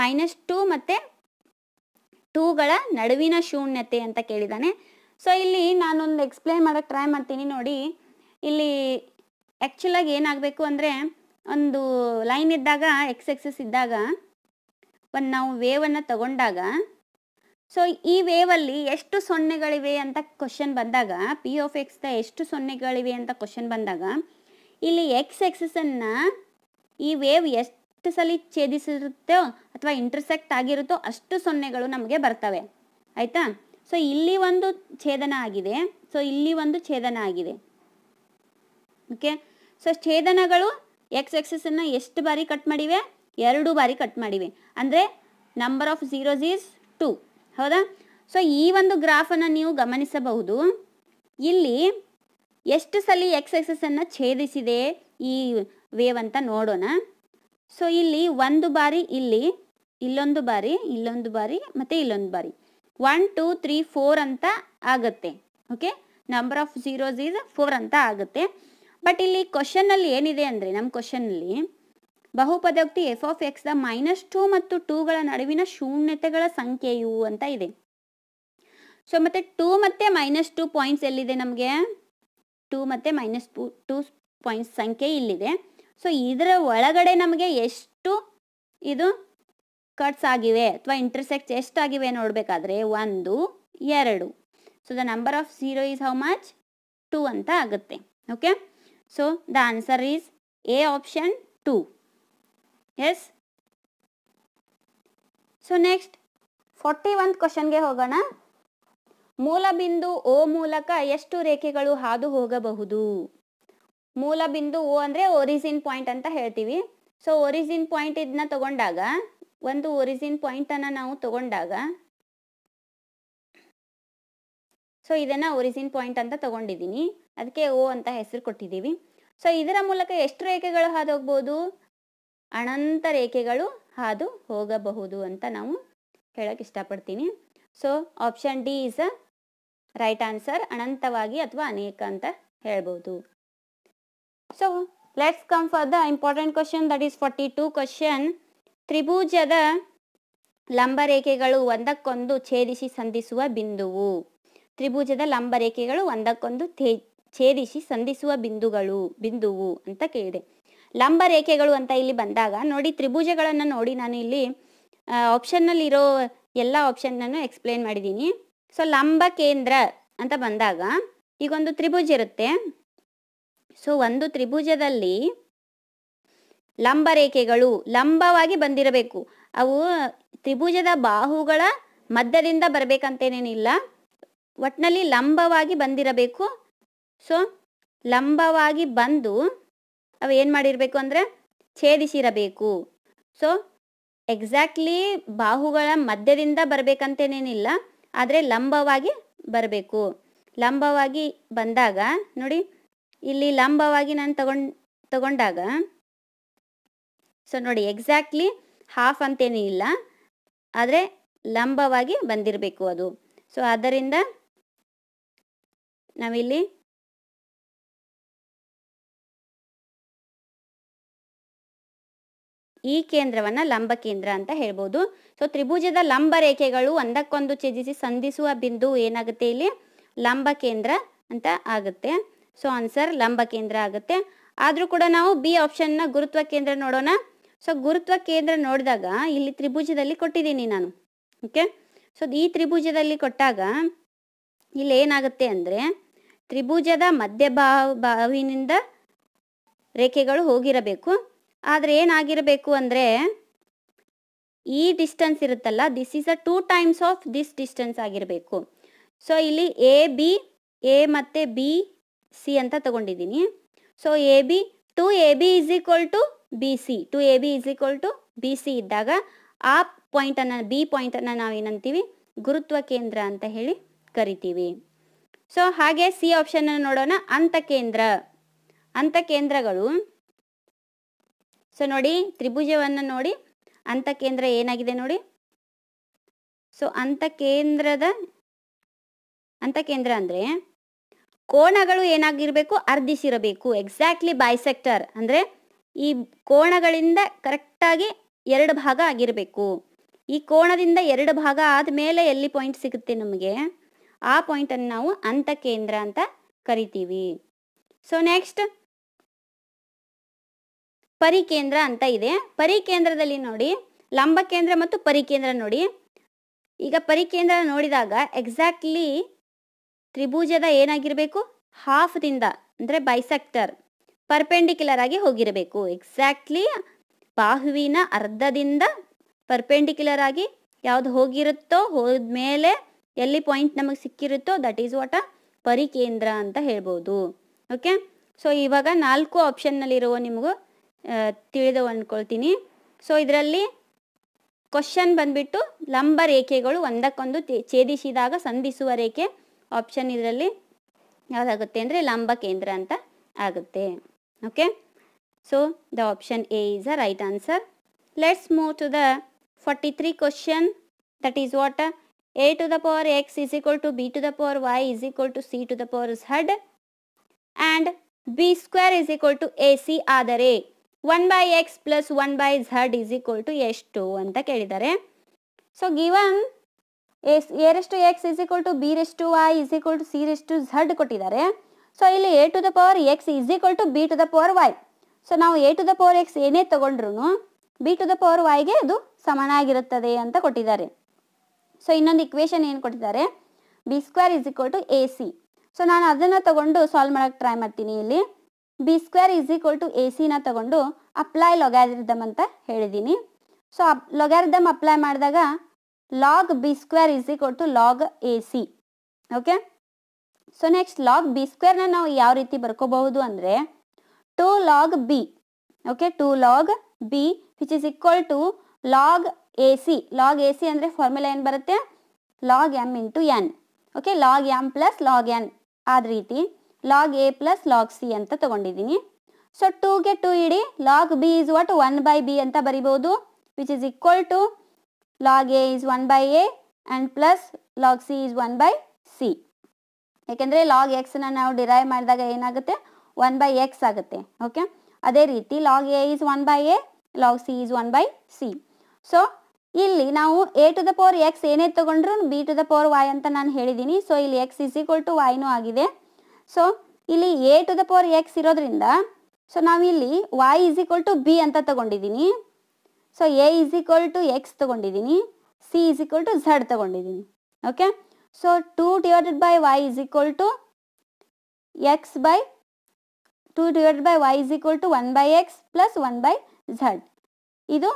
ಮೈನಸ್ ಟು ಮತ್ತು ಟೂಗಳ ನಡುವಿನ ಶೂನ್ಯತೆ ಅಂತ ಕೇಳಿದ್ದಾನೆ ಸೊ ಇಲ್ಲಿ ನಾನೊಂದು ಎಕ್ಸ್ಪ್ಲೈನ್ ಮಾಡೋಕ್ಕೆ ಟ್ರೈ ಮಾಡ್ತೀನಿ ನೋಡಿ ಇಲ್ಲಿ ಆ್ಯಕ್ಚುಲಾಗಿ ಏನಾಗಬೇಕು ಅಂದರೆ ಒಂದು ಲೈನ್ ಇದ್ದಾಗ ಎಕ್ಸ್ ಎಕ್ಸಸ್ ಇದ್ದಾಗ ಒಂದು ನಾವು ವೇವನ್ನು ತಗೊಂಡಾಗ ಸೊ ಈ ವೇವಲ್ಲಿ ಎಷ್ಟು ಸೊನ್ನೆಗಳಿವೆ ಅಂತ ಕ್ವಶನ್ ಬಂದಾಗ ಪಿ ಆಫ್ ಎಕ್ಸ್ದ ಎಷ್ಟು ಸೊನ್ನೆಗಳಿವೆ ಅಂತ ಕ್ವಶನ್ ಬಂದಾಗ ಇಲ್ಲಿ ಎಕ್ಸ್ ಎಕ್ಸಸನ್ನು ಈ ವೇವ್ ಎಷ್ಟು ಸಲ ಛೇದಿಸಿರುತ್ತೋ ಅಥವಾ ಇಂಟರ್ಸೆಕ್ಟ್ ಆಗಿರುತ್ತೋ ಅಷ್ಟು ಸೊನ್ನೆಗಳು ನಮಗೆ ಬರ್ತವೆ ಆಯಿತಾ ಸೊ ಇಲ್ಲಿ ಒಂದು ಛೇದನ ಆಗಿದೆ ಸೊ ಇಲ್ಲಿ ಒಂದು ಛೇದನ ಆಗಿದೆ ಓಕೆ ಸೊ ಛೇದನಗಳು ಎಕ್ಸ್ ಎಕ್ಸಸನ್ನು ಎಷ್ಟು ಬಾರಿ ಕಟ್ ಮಾಡಿವೆ ಎರಡು ಬಾರಿ ಕಟ್ ಮಾಡಿವೆ ಅಂದರೆ number of zeros is two ಹೌದಾ ಸೊ ಈ ಒಂದು ಗ್ರಾಫನ್ನು ನೀವು ಗಮನಿಸಬಹುದು ಇಲ್ಲಿ ಎಷ್ಟು ಸಲ ಎಕ್ಸ್ ಎಕ್ಸಸ್ಸನ್ನು ಛೇದಿಸಿದೆ ಈ ವೇವ್ ಅಂತ ನೋಡೋಣ ಸೊ ಇಲ್ಲಿ ಒಂದು ಬಾರಿ ಇಲ್ಲಿ ಇಲ್ಲೊಂದು ಬಾರಿ ಇಲ್ಲೊಂದು ಬಾರಿ ಮತ್ತು ಇಲ್ಲೊಂದು ಬಾರಿ ಒನ್ ಟೂ ತ್ರೀ ಫೋರ್ ಅಂತ ಆಗುತ್ತೆ okay number of zeros is four ಅಂತ ಆಗುತ್ತೆ ಬಟ್ ಇಲ್ಲಿ ಅಲ್ಲಿ ಏನಿದೆ ಅಂದರೆ ನಮ್ಮ ಅಲ್ಲಿ ಬಹುಪದೋಕ್ತಿ F of the minus two ಮತ್ತು ಟೂಗಳ ನಡುವಿನ ಶೂನ್ಯತೆಗಳ ಸಂಖ್ಯೆಯು ಅಂತ ಇದೆ ಸೊ ಮತ್ತೆ ಟೂ ಮತ್ತೆ ಮೈನಸ್ ಟೂ ಪಾಯಿಂಟ್ಸ್ ಎಲ್ಲಿದೆ ನಮಗೆ ಟೂ ಮತ್ತು ಮೈನಸ್ ಟೂ ಪಾಯಿಂಟ್ಸ್ ಸಂಖ್ಯೆ ಇಲ್ಲಿದೆ ಸೊ ಇದರ ಒಳಗಡೆ ನಮಗೆ ಎಷ್ಟು ಇದು ಕಟ್ಸ್ ಆಗಿವೆ ಅಥವಾ ಇಂಟರ್ಸೆಕ್ಟ್ಸ್ ಎಷ್ಟಾಗಿವೆ ನೋಡಬೇಕಾದ್ರೆ ಒಂದು ಎರಡು so the number of zero is how much two ಅಂತ ಆಗುತ್ತೆ okay so the answer is A option two yes so next forty one ಕ್ವಶನ್ಗೆ ಹೋಗೋಣ ಮೂಲಬಿಂದು ಓ ಮೂಲಕ ಎಷ್ಟು ರೇಖೆಗಳು ಹಾದು ಹೋಗಬಹುದು ಬಿಂದು ಓ ಅಂದರೆ ಒರಿಜಿನ್ ಪಾಯಿಂಟ್ ಅಂತ ಹೇಳ್ತೀವಿ ಸೊ ಒರಿಜಿನ್ ಪಾಯಿಂಟ್ ಇದನ್ನ ತಗೊಂಡಾಗ ಒಂದು ಒರಿಜಿನ್ ಪಾಯಿಂಟನ್ನು ನಾವು ತಗೊಂಡಾಗ ಸೊ ಇದನ್ನು ಒರಿಜಿನ್ ಪಾಯಿಂಟ್ ಅಂತ ತಗೊಂಡಿದ್ದೀನಿ ಅದಕ್ಕೆ ಓ ಅಂತ ಹೆಸರು ಕೊಟ್ಟಿದ್ದೀವಿ ಸೊ ಇದರ ಮೂಲಕ ಎಷ್ಟು ರೇಖೆಗಳು ಹಾದು ಹೋಗ್ಬೋದು ಅನಂತ ರೇಖೆಗಳು ಹಾದು ಹೋಗಬಹುದು ಅಂತ ನಾವು ಹೇಳಕ್ಕೆ ಇಷ್ಟಪಡ್ತೀನಿ so option D is a right answer ಅನಂತವಾಗಿ ಅಥವಾ ಅನೇಕ ಅಂತ ಹೇಳ್ಬೋದು so let's come for the important question that is forty two question ತ್ರಿಭುಜದ ಲಂಬ ರೇಖೆಗಳು ಒಂದಕ್ಕೊಂದು ಛೇದಿಸಿ ಸಂಧಿಸುವ ಬಿಂದುವು ತ್ರಿಭುಜದ ಲಂಬ ರೇಖೆಗಳು ಒಂದಕ್ಕೊಂದು ಛೇದಿಸಿ ಸಂಧಿಸುವ ಬಿಂದುಗಳು ಬಿಂದುವು ಅಂತ ಕೇಳಿದೆ ಲಂಬ ರೇಖೆಗಳು ಅಂತ ಇಲ್ಲಿ ಬಂದಾಗ ನೋಡಿ ತ್ರಿಭುಜಗಳನ್ನು ನೋಡಿ ನಾನು ಇಲ್ಲಿ ಇರೋ ಎಲ್ಲ ಆಪ್ಷನ್ನನ್ನು ಎಕ್ಸ್ಪ್ಲೇನ್ ಮಾಡಿದ್ದೀನಿ ಸೊ ಲಂಬ ಕೇಂದ್ರ ಅಂತ ಬಂದಾಗ ಈಗೊಂದು ತ್ರಿಭುಜ ಇರುತ್ತೆ ಸೊ ಒಂದು ತ್ರಿಭುಜದಲ್ಲಿ ಲಂಬ ರೇಖೆಗಳು ಲಂಬವಾಗಿ ಬಂದಿರಬೇಕು ಅವು ತ್ರಿಭುಜದ ಬಾಹುಗಳ ಮಧ್ಯದಿಂದ ಬರಬೇಕಂತೇನೇನಿಲ್ಲ ಒಟ್ಟಿನಲ್ಲಿ ಲಂಬವಾಗಿ ಬಂದಿರಬೇಕು ಸೊ ಲಂಬವಾಗಿ ಬಂದು ಅವು ಏನು ಮಾಡಿರಬೇಕು ಅಂದರೆ ಛೇದಿಸಿರಬೇಕು ಸೊ ಎಕ್ಸಾಕ್ಟ್ಲಿ ಬಾಹುಗಳ ಮಧ್ಯದಿಂದ ಬರಬೇಕಂತೇನೇನಿಲ್ಲ ಆದರೆ ಲಂಬವಾಗಿ ಬರಬೇಕು ಲಂಬವಾಗಿ ಬಂದಾಗ ನೋಡಿ ಇಲ್ಲಿ ಲಂಬವಾಗಿ ನಾನು ತಗೊಂಡ್ ತಗೊಂಡಾಗ ಸೊ ನೋಡಿ ಎಕ್ಸಾಕ್ಟ್ಲಿ ಹಾಫ್ ಅಂತೇನೂ ಇಲ್ಲ ಆದರೆ ಲಂಬವಾಗಿ ಬಂದಿರಬೇಕು ಅದು ಸೊ ಆದ್ದರಿಂದ ನಾವಿಲ್ಲಿ ಈ ಕೇಂದ್ರವನ್ನ ಲಂಬ ಕೇಂದ್ರ ಅಂತ ಹೇಳ್ಬೋದು ಸೊ ತ್ರಿಭುಜದ ಲಂಬ ರೇಖೆಗಳು ಒಂದಕ್ಕೊಂದು ಛೇದಿಸಿ ಸಂಧಿಸುವ ಬಿಂದು ಏನಾಗುತ್ತೆ ಇಲ್ಲಿ ಲಂಬ ಕೇಂದ್ರ ಅಂತ ಆಗುತ್ತೆ ಸೊ ಆನ್ಸರ್ ಲಂಬ ಕೇಂದ್ರ ಆಗುತ್ತೆ ಆದರೂ ಕೂಡ ನಾವು ಬಿ ಆಪ್ಷನ್ನ ಗುರುತ್ವ ಕೇಂದ್ರ ನೋಡೋಣ ಸೊ ಗುರುತ್ವ ಕೇಂದ್ರ ನೋಡಿದಾಗ ಇಲ್ಲಿ ತ್ರಿಭುಜದಲ್ಲಿ ಕೊಟ್ಟಿದ್ದೀನಿ ನಾನು ಓಕೆ ಸೊ ಈ ತ್ರಿಭುಜದಲ್ಲಿ ಕೊಟ್ಟಾಗ ಇಲ್ಲಿ ಏನಾಗುತ್ತೆ ಅಂದರೆ ತ್ರಿಭುಜದ ಮಧ್ಯಭಾವ ಬಾವಿನಿಂದ ರೇಖೆಗಳು ಹೋಗಿರಬೇಕು ಆದರೆ ಏನಾಗಿರಬೇಕು ಅಂದರೆ ಈ ಡಿಸ್ಟೆನ್ಸ್ ಇರುತ್ತಲ್ಲ this is a two times of this distance ಆಗಿರಬೇಕು ಸೊ ಇಲ್ಲಿ ಎ ಬಿ ಎ ಮತ್ತು ಬಿ ಸಿ ಅಂತ ತಗೊಂಡಿದ್ದೀನಿ so A B to A B is equal to B C to A B is equal to B C ಇದ್ದಾಗ ಆ ಪಾಯಿಂಟನ್ನು B ಪಾಯಿಂಟನ್ನು ನಾವೇನಂತೀವಿ ಗುರುತ್ವ ಕೇಂದ್ರ ಅಂತ ಹೇಳಿ ಕರಿತೀವಿ ಸೊ ಹಾಗೆ ಸಿ ಆಪ್ಷನ್ ನೋಡೋಣ ಅಂತ ಕೇಂದ್ರ ಅಂತ ಕೇಂದ್ರಗಳು ಸೊ ನೋಡಿ ತ್ರಿಭುಜವನ್ನು ನೋಡಿ ಅಂತ ಕೇಂದ್ರ ಏನಾಗಿದೆ ನೋಡಿ ಸೊ ಅಂತ ಕೇಂದ್ರ ಅಂದರೆ ಕೋಣಗಳು ಏನಾಗಿರಬೇಕು ಅರ್ಧಿಸಿರಬೇಕು ಎಕ್ಸಾಕ್ಟ್ಲಿ ಬೈಸೆಕ್ಟರ್ ಅಂದರೆ ಈ ಕೋಣಗಳಿಂದ ಕರೆಕ್ಟಾಗಿ ಎರಡು ಭಾಗ ಆಗಿರಬೇಕು ಈ ಕೋಣದಿಂದ ಎರಡು ಭಾಗ ಆದಮೇಲೆ ಎಲ್ಲಿ ಪಾಯಿಂಟ್ ಸಿಗುತ್ತೆ ನಮಗೆ ಆ ಪಾಯಿಂಟನ್ನು ನಾವು ಅಂತ ಕೇಂದ್ರ ಅಂತ ಕರಿತೀವಿ ಸೊ ನೆಕ್ಸ್ಟ್ ಪರಿಕೇಂದ್ರ ಅಂತ ಇದೆ ಪರಿಕೇಂದ್ರದಲ್ಲಿ ನೋಡಿ ಲಂಬ ಕೇಂದ್ರ ಮತ್ತು ಪರಿಕೇಂದ್ರ ನೋಡಿ ಈಗ ಪರಿಕೇಂದ್ರ ನೋಡಿದಾಗ ಎಕ್ಸಾಕ್ಟ್ಲಿ ತ್ರಿಭುಜದ ಏನಾಗಿರಬೇಕು ಹಾಫ್ದಿಂದ ಅಂದರೆ ಬೈಸೆಕ್ಟರ್ ಪರ್ಪೆಂಡಿಕ್ಯುಲರ್ ಆಗಿ ಹೋಗಿರಬೇಕು ಎಕ್ಸಾಕ್ಟ್ಲಿ ಬಾಹುವಿನ ಅರ್ಧದಿಂದ ಪರ್ಪೆಂಡಿಕ್ಯುಲರ್ ಆಗಿ ಯಾವ್ದು ಹೋಗಿರುತ್ತೋ ಹೋದ್ಮೇಲೆ ಎಲ್ಲಿ ಪಾಯಿಂಟ್ ನಮಗೆ ಸಿಕ್ಕಿರುತ್ತೋ ದಟ್ ಈಸ್ ವಾಟ್ ಅ ಪರಿಕೇಂದ್ರ ಅಂತ ಹೇಳ್ಬೋದು ಓಕೆ ಸೊ ಇವಾಗ ನಾಲ್ಕು ಆಪ್ಷನ್ನಲ್ಲಿರುವ ನಿಮಗೂ ತಿಳಿದು ಅಂದ್ಕೊಳ್ತೀನಿ ಸೊ ಇದರಲ್ಲಿ ಕ್ವಶನ್ ಬಂದ್ಬಿಟ್ಟು ಲಂಬ ರೇಖೆಗಳು ಒಂದಕ್ಕೊಂದು ಛೇದಿಸಿದಾಗ ಸಂಧಿಸುವ ರೇಖೆ ಆಪ್ಷನ್ ಇದರಲ್ಲಿ ಯಾವುದಾಗುತ್ತೆ ಅಂದರೆ ಲಂಬ ಕೇಂದ್ರ ಅಂತ ಆಗುತ್ತೆ okay so the option A is a right answer let's move to the forty three question that is what A to the power X is equal to B to the power Y is equal to C to the power had and B square is equal to A C ಆದರೆ one by X plus one by Z is equal to ಎಷ್ಟು ಅಂತ ಕೇಳಿದ್ದಾರೆ so given as ಎರೆಷ್ಟು X is equal to B raised to Y is equal to C raised to to Z ಕೊಟ್ಟಿದ್ದಾರೆ so ಇಲ್ಲಿ A to the power X is equal to B to the power Y so ನಾವು A to the power X ಏನೇ ತಗೊಂಡ್ರು B to the power ವೈಗೆ ಅದು ಸಮನಾಗಿರುತ್ತದೆ ಅಂತ ಕೊಟ್ಟಿದ್ದಾರೆ ಸೊ ಇನ್ನೊಂದು ಇಕ್ವೇಷನ್ ಏನು ಕೊಟ್ಟಿದ್ದಾರೆ B square is equal to A C so ನಾನು ಅದನ್ನು ತಗೊಂಡು ಸಾಲ್ವ್ ಮಾಡೋಕ್ಕೆ ಟ್ರೈ ಮಾಡ್ತೀನಿ ಇಲ್ಲಿ B square is equal to A ಸಿನ ತಗೊಂಡು ಅಪ್ಲೈ ಲೊಗ್ಯಾರಿದಮ್ ಅಂತ ಹೇಳಿದ್ದೀನಿ ಸೊ ಅಪ್ ಲೊಗ್ಯಾರಿದಮ್ ಅಪ್ಲೈ ಮಾಡಿದಾಗ log B square is equal to log A C okay so next log B ಸ್ಕ್ವೇರ್ನ ನಾವು ಯಾವ ರೀತಿ ಬರ್ಕೋಬಹುದು ಅಂದರೆ two log B okay two log B which is equal to log A C log A C ಅಂದರೆ formula ಏನು ಬರುತ್ತೆ log M into N okay log M plus log N ಆದ ರೀತಿ log A plus log C ಅಂತ ತಗೊಂಡಿದ್ದೀನಿ so ಟೂಗೆ two ಇಡಿ log B is what one by B ಅಂತ ಬರಿಬೋದು which is equal to log A is one by A and plus log C is one by C ಯಾಕೆಂದರೆ log ಎಕ್ಸನ್ನ ನಾವು derive ಮಾಡಿದಾಗ ಏನಾಗುತ್ತೆ ಒನ್ ಬೈ ಎಕ್ಸ್ ಆಗುತ್ತೆ okay ಅದೇ ರೀತಿ log A is one by A log C is one by C so ಇಲ್ಲಿ ನಾವು A to the power X ಏನೇ ತೊಗೊಂಡ್ರು B to the power Y ಅಂತ ನಾನು ಹೇಳಿದ್ದೀನಿ ಸೊ ಇಲ್ಲಿ ಎಕ್ಸ್ ಇಸ್ ಈಕ್ವಲ್ ಟು ವೈನೂ ಆಗಿದೆ ಸೊ ಇಲ್ಲಿ A to the power X ಇರೋದ್ರಿಂದ ಸೊ ನಾವಿಲ್ಲಿ Y is equal to B ಅಂತ ತಗೊಂಡಿದ್ದೀನಿ so A is equal to X ತಗೊಂಡಿದ್ದೀನಿ C is equal to Z ತಗೊಂಡಿದ್ದೀನಿ okay so two divided by Y is equal to X by two divided by Y is equal to one by X plus one by Z ಇದು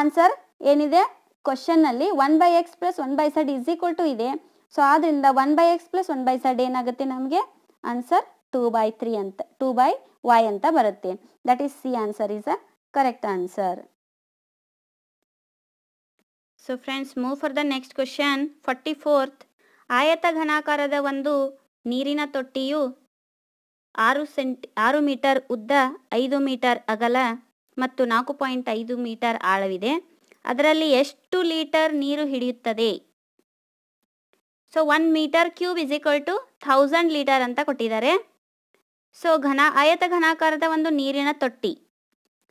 answer ಏನಿದೆ ಕ್ವಶನ್ನಲ್ಲಿ one by X plus one by Z is equal to ಇದೆ so ಆದ್ರಿಂದ one by X plus one by Z ಏನಾಗುತ್ತೆ ನಮಗೆ answer two by three ಅಂತ two by Y ಅಂತ ಬರುತ್ತೆ that is C answer is a correct answer so friends move for the next question forty fourth ಆಯತ ಘನಾಕಾರದ ಒಂದು ನೀರಿನ ತೊಟ್ಟಿಯು ಆರು ಸೆಂಟ್ ಆರು ಮೀಟರ್ ಉದ್ದ ಐದು ಮೀಟರ್ ಅಗಲ ಮತ್ತು ನಾಲ್ಕು ಪಾಯಿಂಟ್ ಐದು ಮೀಟರ್ ಆಳವಿದೆ ಅದರಲ್ಲಿ ಎಷ್ಟು ಲೀಟರ್ ನೀರು ಹಿಡಿಯುತ್ತದೆ so one metre cube is equal to thousand litre ಅಂತ ಕೊಟ್ಟಿದ್ದಾರೆ ಸೊ ಘನ ಆಯತ ಘನಾಕಾರದ ಒಂದು ನೀರಿನ ತೊಟ್ಟಿ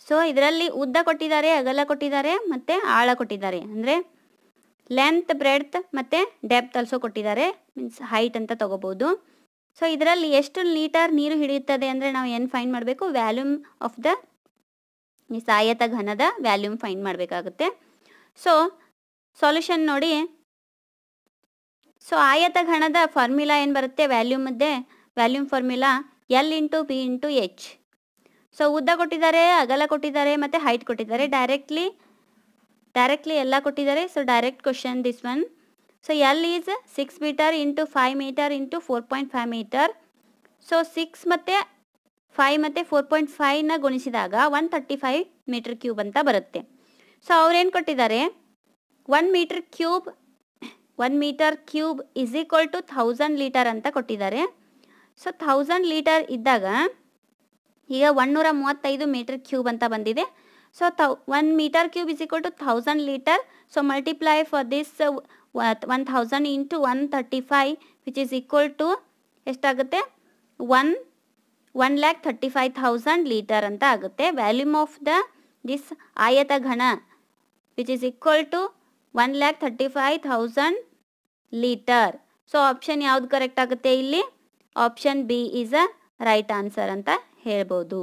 ಸೊ ಇದರಲ್ಲಿ ಉದ್ದ ಕೊಟ್ಟಿದ್ದಾರೆ ಅಗಲ ಕೊಟ್ಟಿದ್ದಾರೆ ಮತ್ತು ಆಳ ಕೊಟ್ಟಿದ್ದಾರೆ ಅಂದರೆ ಲೆಂತ್ ಬ್ರೆಡ್ತ್ ಮತ್ತು ಡೆಪ್ತ್ ಅಲ್ಸೋ ಕೊಟ್ಟಿದ್ದಾರೆ ಮೀನ್ಸ್ ಹೈಟ್ ಅಂತ ತಗೋಬೋದು ಸೊ ಇದರಲ್ಲಿ ಎಷ್ಟು ಲೀಟರ್ ನೀರು ಹಿಡಿಯುತ್ತದೆ ಅಂದರೆ ನಾವು ಏನು ಫೈನ್ ಮಾಡಬೇಕು ವ್ಯಾಲ್ಯೂಮ್ ಆಫ್ ದ ಮೀನ್ಸ್ ಆಯತ ಘನದ ವ್ಯಾಲ್ಯೂಮ್ ಫೈನ್ ಮಾಡಬೇಕಾಗುತ್ತೆ ಸೊ ಸೊಲ್ಯೂಷನ್ ನೋಡಿ ಸೊ ಆಯತ ಹಣದ ಫಾರ್ಮ್ಯುಲಾ ಏನು ಬರುತ್ತೆ ವ್ಯಾಲ್ಯೂಮ್ ಮಧ್ಯೆ volume formula L into B into H so ಉದ್ದ ಕೊಟ್ಟಿದ್ದಾರೆ ಅಗಲ ಕೊಟ್ಟಿದ್ದಾರೆ ಮತ್ತು ಹೈಟ್ ಕೊಟ್ಟಿದ್ದಾರೆ ಡೈರೆಕ್ಟ್ಲಿ ಡೈರೆಕ್ಟ್ಲಿ ಎಲ್ಲ ಕೊಟ್ಟಿದ್ದಾರೆ so direct question this one so L is six metre into five metre into four point five metre so six ಮತ್ತು five ಮತ್ತು ಫೋರ್ ಪಾಯಿಂಟ್ ಫೈವ್ನ ಗುಣಿಸಿದಾಗ one thirty five metre cube ಅಂತ ಬರುತ್ತೆ so ಅವ್ರೇನು ಕೊಟ್ಟಿದ್ದಾರೆ one metre cube one metre cube is equal to thousand litre ಅಂತ ಕೊಟ್ಟಿದ್ದಾರೆ ಸೊ ಥೌಸಂಡ್ ಲೀಟರ್ ಇದ್ದಾಗ ಈಗ ಒನ್ನೂರ ಮೂವತ್ತೈದು ಮೀಟರ್ ಕ್ಯೂಬ್ ಅಂತ ಬಂದಿದೆ so thou one metre cube is equal to thousand litre so multiply for this one thousand into one thirty five which is equal to ಎಷ್ಟಾಗುತ್ತೆ one one lakh thirty five thousand litre ಅಂತ ಆಗುತ್ತೆ volume of the this ಆಯತ ಘನ which is equal to one lakh thirty five thousand litre so option ಯಾವ್ದು correct ಆಗುತ್ತೆ ಇಲ್ಲಿ option B is a right answer ಅಂತ ಹೇಳ್ಬೋದು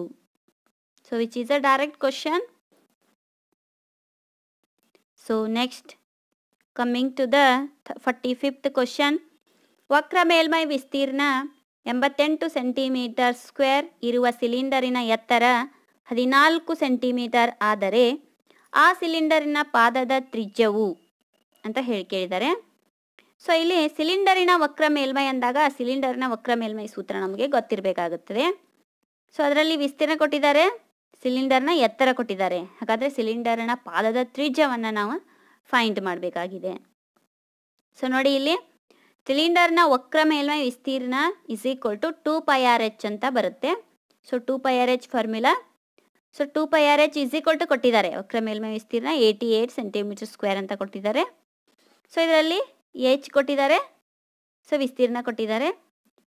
so which is a direct question so next coming to the forty fifth question ವಕ್ರ ಮೇಲ್ಮೈ ವಿಸ್ತೀರ್ಣ ಎಂಬತ್ತೆಂಟು centimetre square ಇರುವ ಸಿಲಿಂಡರಿನ ಎತ್ತರ ಹದಿನಾಲ್ಕು ಸೆಂಟಿಮೀಟರ್ ಆದರೆ ಆ ಸಿಲಿಂಡರಿನ ಪಾದದ ತ್ರಿಜ್ಯವು ಅಂತ ಹೇಳಿ ಕೇಳಿದ್ದಾರೆ ಸೊ ಇಲ್ಲಿ ಸಿಲಿಂಡರಿನ ವಕ್ರ ಮೇಲ್ಮೈ ಅಂದಾಗ ಸಿಲಿಂಡರ್ನ ವಕ್ರ ಮೇಲ್ಮೈ ಸೂತ್ರ ನಮಗೆ ಗೊತ್ತಿರಬೇಕಾಗುತ್ತದೆ ಸೊ ಅದರಲ್ಲಿ ವಿಸ್ತೀರ್ಣ ಕೊಟ್ಟಿದ್ದಾರೆ ಸಿಲಿಂಡರ್ನ ಎತ್ತರ ಕೊಟ್ಟಿದ್ದಾರೆ ಹಾಗಾದರೆ ಸಿಲಿಂಡರ್ನ ಪಾದದ ತ್ರಿಜ್ಯವನ್ನು ನಾವು ಫೈಂಡ್ ಮಾಡಬೇಕಾಗಿದೆ ಸೊ ನೋಡಿ ಇಲ್ಲಿ ಸಿಲಿಂಡರ್ನ ವಕ್ರ ಮೇಲ್ಮೈ ವಿಸ್ತೀರ್ಣ is equal to two pi R H ಅಂತ ಬರುತ್ತೆ so two pi R H formula so two pi R H is equal ಕೊಟ್ಟಿದ್ದಾರೆ ವಕ್ರ ಮೇಲ್ಮೈ ವಿಸ್ತೀರ್ಣ ಏಯ್ಟಿ ಏಯ್ಟ್ ಸೆಂಟಿಮೀಟರ್ ಸ್ಕ್ವೇರ್ ಅಂತ ಕೊಟ್ಟಿದ್ದಾರೆ ಸೊ ಇದರಲ್ಲಿ ಎಚ್ ಕೊಟ್ಟಿದ್ದಾರೆ ಸೊ ವಿಸ್ತೀರ್ಣ ಕೊಟ್ಟಿದ್ದಾರೆ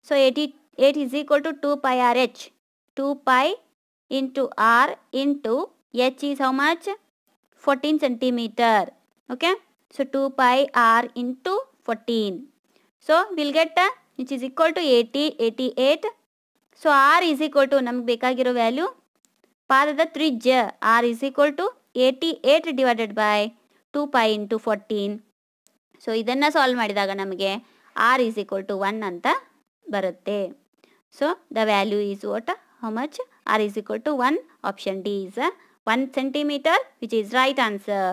so eighty eight is equal to two pi R H two pi into R into H is how much fourteen centimetre okay so two pi R into fourteen so will get which is equal to eighty eighty eight so R is equal to ನಮ್ಗೆ ಬೇಕಾಗಿರೋ value ಪಾದದ ತ್ರಿಜ್ಯ R is equal to eighty eight divided by two pi into fourteen so ಇದನ್ನು solve ಮಾಡಿದಾಗ ನಮಗೆ R is equal to one ಅಂತ ಬರುತ್ತೆ so the value is what how much R is equal to one option D is one centimetre which is right answer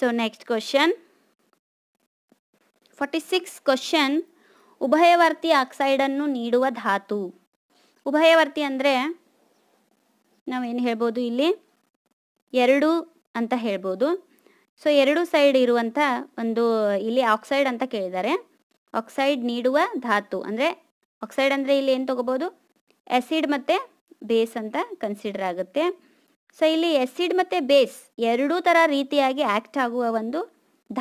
so next question forty six question ಉಭಯವರ್ತಿ ಆಕ್ಸೈಡನ್ನು ನೀಡುವ ಧಾತು ಉಭಯವರ್ತಿ ಅಂದರೆ ನಾವೇನು ಹೇಳ್ಬೋದು ಇಲ್ಲಿ ಎರಡು ಅಂತ ಹೇಳ್ಬೋದು ಸೊ ಎರಡು ಸೈಡ್ ಇರುವಂಥ ಒಂದು ಇಲ್ಲಿ ಆಕ್ಸೈಡ್ ಅಂತ ಕೇಳಿದ್ದಾರೆ ಆಕ್ಸೈಡ್ ನೀಡುವ ಧಾತು ಅಂದರೆ ಆಕ್ಸೈಡ್ ಅಂದರೆ ಇಲ್ಲಿ ಏನು ತೊಗೋಬೋದು ಎಸಿಡ್ ಮತ್ತು ಬೇಸ್ ಅಂತ ಕನ್ಸಿಡರ್ ಆಗುತ್ತೆ ಸೊ ಇಲ್ಲಿ ಎಸಿಡ್ ಮತ್ತು ಬೇಸ್ ಎರಡೂ ಥರ ರೀತಿಯಾಗಿ ಆ್ಯಕ್ಟ್ ಆಗುವ ಒಂದು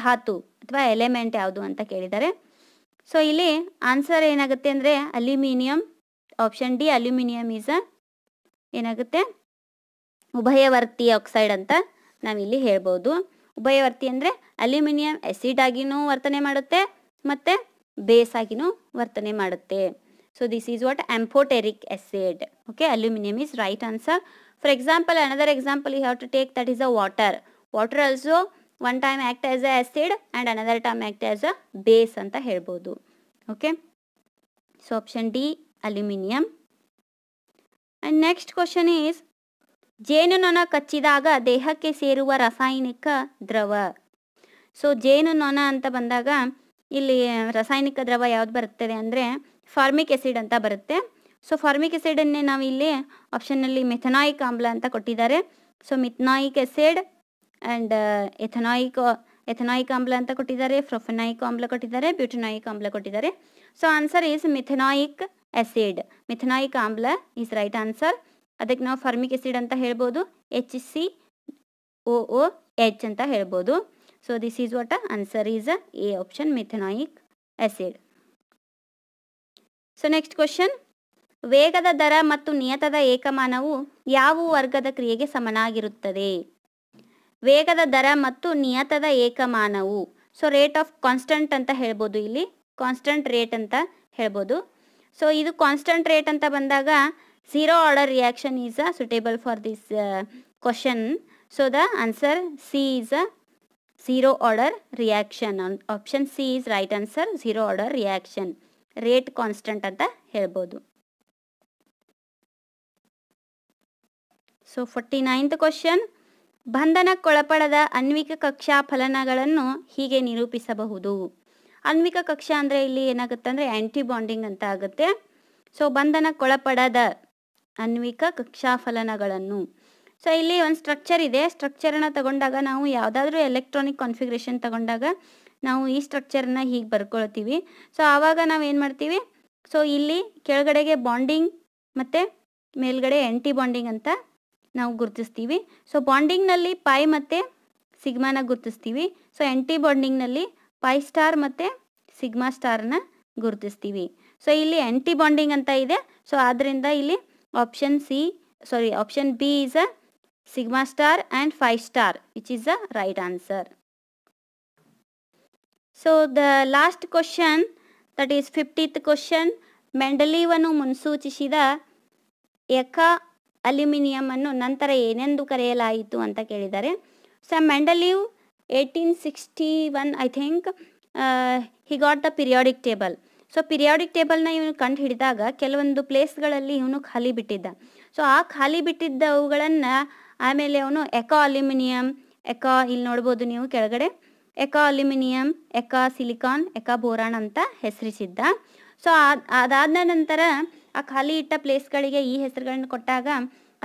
ಧಾತು ಅಥವಾ ಎಲೆಮೆಂಟ್ ಯಾವುದು ಅಂತ ಕೇಳಿದ್ದಾರೆ ಸೊ ಇಲ್ಲಿ ಆನ್ಸರ್ ಏನಾಗುತ್ತೆ ಅಂದರೆ aluminium option D aluminium is a ಏನಾಗುತ್ತೆ ಉಭಯವರ್ತಿ ಆಕ್ಸೈಡ್ ಅಂತ ನಾವಿಲ್ಲಿ ಹೇಳ್ಬೋದು ಉಭಯವರ್ತಿ ಅಂದರೆ ಅಲ್ಯೂಮಿನಿಯಂ ಎಸಿಡ್ ಆಗಿನೂ ವರ್ತನೆ ಮಾಡುತ್ತೆ ಮತ್ತು ಬೇಸ್ ಆಗಿನೂ ವರ್ತನೆ ಮಾಡುತ್ತೆ so this is what amphoteric acid okay aluminium is right answer for example another example you have to take that is a water water also one time act as a acid and another time act as a base ಅಂತ ಹೇಳ್ಬೋದು okay so option D aluminium and next question is ಜೇನುನೊಣ ಕಚ್ಚಿದಾಗ ದೇಹಕ್ಕೆ ಸೇರುವ ರಾಸಾಯನಿಕ ದ್ರವ so ಜೇನುನೊಣ ಅಂತ ಬಂದಾಗ ಇಲ್ಲಿ ರಾಸಾಯನಿಕ ದ್ರವ ಯಾವ್ದು ಬರುತ್ತದೆ ಅಂದರೆ ಫಾರ್ಮಿಕ್ ಎಸಿಡ್ ಅಂತ ಬರುತ್ತೆ ಸೊ ಫಾರ್ಮಿಕ್ ಎಸಿಡನ್ನೇ ನಾವು ಇಲ್ಲಿ ಆಪ್ಷನ್ನಲ್ಲಿ ಮೆಥನಾಯಿಕ್ ಆಮ್ಲ ಅಂತ ಕೊಟ್ಟಿದ್ದಾರೆ so methanoic acid and uh, ethanoic ethanoic ಆಮ್ಲ ಅಂತ ಕೊಟ್ಟಿದ್ದಾರೆ ಫ್ರೊಫೆನಾಯಿಕ್ ಆಮ್ಲ ಕೊಟ್ಟಿದ್ದಾರೆ ಬ್ಯೂಟನಾಯಿಕ್ ಆಮ್ಲ ಕೊಟ್ಟಿದ್ದಾರೆ so answer is methanoic acid methanoic ಆಮ್ಲ ಈಸ್ ರೈಟ್ ಆನ್ಸರ್ ಅದಕ್ಕೆ ನಾವು ಫಾರ್ಮಿಕ್ ಆಸಿಡ್ ಅಂತ ಹೇಳ್ಬೋದು H C O O H ಅಂತ ಹೇಳ್ಬೋದು so this is what answer is A option methanoic acid so next question ವೇಗದ ದರ ಮತ್ತು ನಿಯತದ ಏಕಮಾನವು ಯಾವ ವರ್ಗದ ಕ್ರಿಯೆಗೆ ಸಮನಾಗಿರುತ್ತದೆ ವೇಗದ ದರ ಮತ್ತು ನಿಯತದ ಏಕಮಾನವು ಸೊ ರೇಟ್ ಆಫ್ ಕಾನ್ಸ್ಟಂಟ್ ಅಂತ ಹೇಳ್ಬೋದು ಇಲ್ಲಿ ಕಾನ್ಸ್ಟಂಟ್ ರೇಟ್ ಅಂತ ಹೇಳ್ಬೋದು ಸೊ ಇದು ಕಾನ್ಸ್ಟಂಟ್ ರೇಟ್ ಅಂತ ಬಂದಾಗ zero order reaction is a suitable for this question so the answer C is a zero order reaction option C is right answer zero order reaction rate constant ಅಂತ ಹೇಳ್ಬೋದು so forty ninth question ಬಂಧನಕ್ಕೊಳಪಡದ ಅನ್ವಿಕ ಕಕ್ಷಾ ಫಲನಗಳನ್ನು ಹೀಗೆ ನಿರೂಪಿಸಬಹುದು ಅನ್ವಿಕ ಕಕ್ಷಾ ಅಂದರೆ ಇಲ್ಲಿ ಏನಾಗುತ್ತೆ ಅಂದರೆ ಬಾಂಡಿಂಗ್ ಅಂತ ಆಗುತ್ತೆ ಸೊ ಬಂಧನಕ್ಕೊಳಪಡದ ಅನ್ವಿಕ ಕಕ್ಷಾಫಲನಗಳನ್ನು ಸೊ ಇಲ್ಲಿ ಒಂದು ಸ್ಟ್ರಕ್ಚರ್ ಇದೆ ಸ್ಟ್ರಕ್ಚರನ್ನು ತಗೊಂಡಾಗ ನಾವು ಯಾವುದಾದ್ರೂ ಎಲೆಕ್ಟ್ರಾನಿಕ್ ಕಾನ್ಫಿಗ್ರೇಷನ್ ತಗೊಂಡಾಗ ನಾವು ಈ ಸ್ಟ್ರಕ್ಚರನ್ನು ಹೀಗೆ ಬರ್ಕೊಳ್ತೀವಿ ಸೊ ಆವಾಗ ನಾವು ಏನು ಮಾಡ್ತೀವಿ ಸೊ ಇಲ್ಲಿ ಕೆಳಗಡೆಗೆ ಬಾಂಡಿಂಗ್ ಮತ್ತು ಮೇಲ್ಗಡೆ ಆ್ಯಂಟಿ ಬಾಂಡಿಂಗ್ ಅಂತ ನಾವು ಗುರುತಿಸ್ತೀವಿ ಸೊ ಬಾಂಡಿಂಗ್ನಲ್ಲಿ ಪೈ ಮತ್ತು ಸಿಗ್ಮಾನ ಗುರುತಿಸ್ತೀವಿ ಸೊ ಆ್ಯಂಟಿ ಬಾಂಡಿಂಗ್ನಲ್ಲಿ ಫೈವ್ ಸ್ಟಾರ್ ಮತ್ತು ಸಿಗ್ಮಾ ಸ್ಟಾರನ್ನು ಗುರುತಿಸ್ತೀವಿ ಸೊ ಇಲ್ಲಿ ಆಂಟಿ ಬಾಂಡಿಂಗ್ ಅಂತ ಇದೆ ಸೊ ಆದ್ದರಿಂದ ಇಲ್ಲಿ option C sorry option B is a sigma star and five star which is a right answer so the last question that is fiftieth question ಮೆಂಡಲೀವನ್ನು ಮುನ್ಸೂಚಿಸಿದ ಎಕ ಅಲ್ಯೂಮಿನಿಯಂ ಅನ್ನು ನಂತರ ಏನೆಂದು ಕರೆಯಲಾಯಿತು ಅಂತ ಕೇಳಿದ್ದಾರೆ so Mendeleev 1861 one I think he got the periodic table so periodic ಟೇಬಲ್ನ ಇವನು ಕಂಡು ಹಿಡಿದಾಗ ಕೆಲವೊಂದು ಪ್ಲೇಸ್ಗಳಲ್ಲಿ ಇವನು ಖಾಲಿ ಬಿಟ್ಟಿದ್ದ ಸೊ ಆ ಖಾಲಿ ಬಿಟ್ಟಿದ್ದ ಅವುಗಳನ್ನು ಆಮೇಲೆ ಅವನು ಎಕಾ ಅಲ್ಯೂಮಿನಿಯಂ ಎಕಾ ಇಲ್ಲಿ ನೋಡ್ಬೋದು ನೀವು ಕೆಳಗಡೆ ಎಕಾ ಅಲ್ಯೂಮಿನಿಯಂ ಎಕಾ ಸಿಲಿಕಾನ್ ಎಕಾ ಬೋರಾನ್ ಅಂತ ಹೆಸರಿಸಿದ್ದ ಸೊ ಅದಾದ ನಂತರ ಆ ಖಾಲಿ ಇಟ್ಟ ಪ್ಲೇಸ್ಗಳಿಗೆ ಈ ಹೆಸರುಗಳನ್ನು ಕೊಟ್ಟಾಗ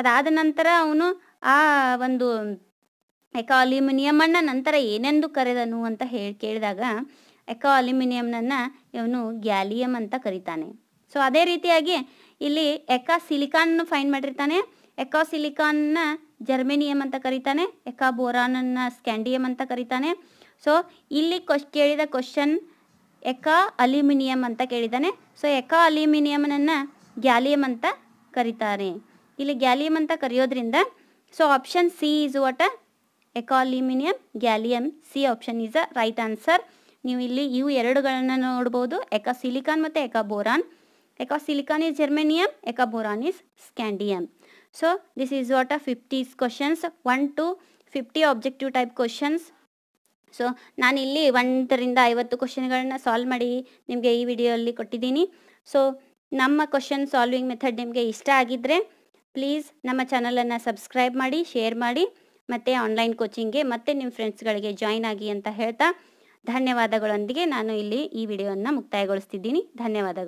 ಅದಾದ ನಂತರ ಅವನು ಆ ಒಂದು ಅನ್ನ ನಂತರ ಏನೆಂದು ಕರೆದನು ಅಂತ ಹೇಳಿ ಕೇಳಿದಾಗ ಎಕಾ ಅಲ್ಯೂಮಿನಿಯಂನನ್ನ ಇವನು ಗ್ಯಾಲಿಯಂ ಅಂತ ಕರೀತಾನೆ ಸೊ ಅದೇ ರೀತಿಯಾಗಿ ಇಲ್ಲಿ ಎಕಾ ಸಿಲಿಕಾನ್ ಫೈನ್ ಮಾಡಿರ್ತಾನೆ ಎಕಾ ಸಿಲಿಕಾನ್ನ ಜರ್ಮೇನಿಯಂ ಅಂತ ಕರೀತಾನೆ ಎಕಾ ಬೋರಾನನ್ನ ಸ್ಕ್ಯಾಂಡಿಯಂ ಅಂತ ಕರೀತಾನೆ ಸೊ ಇಲ್ಲಿ ಕ್ವಶ್ ಕೇಳಿದ ಕ್ವಶನ್ ಎಕಾ ಅಲ್ಯೂಮಿನಿಯಂ ಅಂತ ಕೇಳಿದ್ದಾನೆ ಸೊ ಎಕಾ ಅಲ್ಯೂಮಿನಿಯಂನನ್ನು ಗ್ಯಾಲಿಯಂ ಅಂತ ಕರೀತಾರೆ ಇಲ್ಲಿ ಗ್ಯಾಲಿಯಂ ಅಂತ ಕರೆಯೋದ್ರಿಂದ so option C is what a ಎಕಾಲಿಮಿನಿಯಂ gallium C option is a right answer ನೀವು ಇಲ್ಲಿ ಇವು ಎರಡುಗಳನ್ನು ನೋಡ್ಬೋದು ಎಕಾ ಸಿಲಿಕಾನ್ ಮತ್ತು ಎಕಾ ಬೋರಾನ್ ಎಕಾ ಸಿಲಿಕಾನ್ ಈಸ್ ಜರ್ಮೇನಿಯಂ ಎಕಾ boron is scandium so this is what a fifties questions one to fifty objective type questions so ನಾನಿಲ್ಲಿ ಒಂದರಿಂದ ಐವತ್ತು ಕ್ವಶನ್ಗಳನ್ನ ಸಾಲ್ವ್ ಮಾಡಿ ನಿಮಗೆ ಈ ವಿಡಿಯೋಲ್ಲಿ ಕೊಟ್ಟಿದ್ದೀನಿ ಸೊ ನಮ್ಮ ಕ್ವಶನ್ ಸಾಲ್ವಿಂಗ್ ಮೆಥಡ್ ನಿಮಗೆ ಇಷ್ಟ ಆಗಿದ್ದರೆ ಪ್ಲೀಸ್ ನಮ್ಮ ಚಾನಲನ್ನು ಸಬ್ಸ್ಕ್ರೈಬ್ ಮಾಡಿ ಶೇರ್ ಮಾಡಿ ಮತ್ತು ಆನ್ಲೈನ್ ಕೋಚಿಂಗ್ಗೆ ಮತ್ತೆ ನಿಮ್ಮ ಫ್ರೆಂಡ್ಸ್ಗಳಿಗೆ ಜಾಯಿನ್ ಆಗಿ ಅಂತ ಹೇಳ್ತಾ ಧನ್ಯವಾದಗಳೊಂದಿಗೆ ನಾನು ಇಲ್ಲಿ ಈ ವಿಡಿಯೋವನ್ನು ಮುಕ್ತಾಯಗೊಳಿಸ್ತಿದ್ದೀನಿ ಧನ್ಯವಾದಗಳು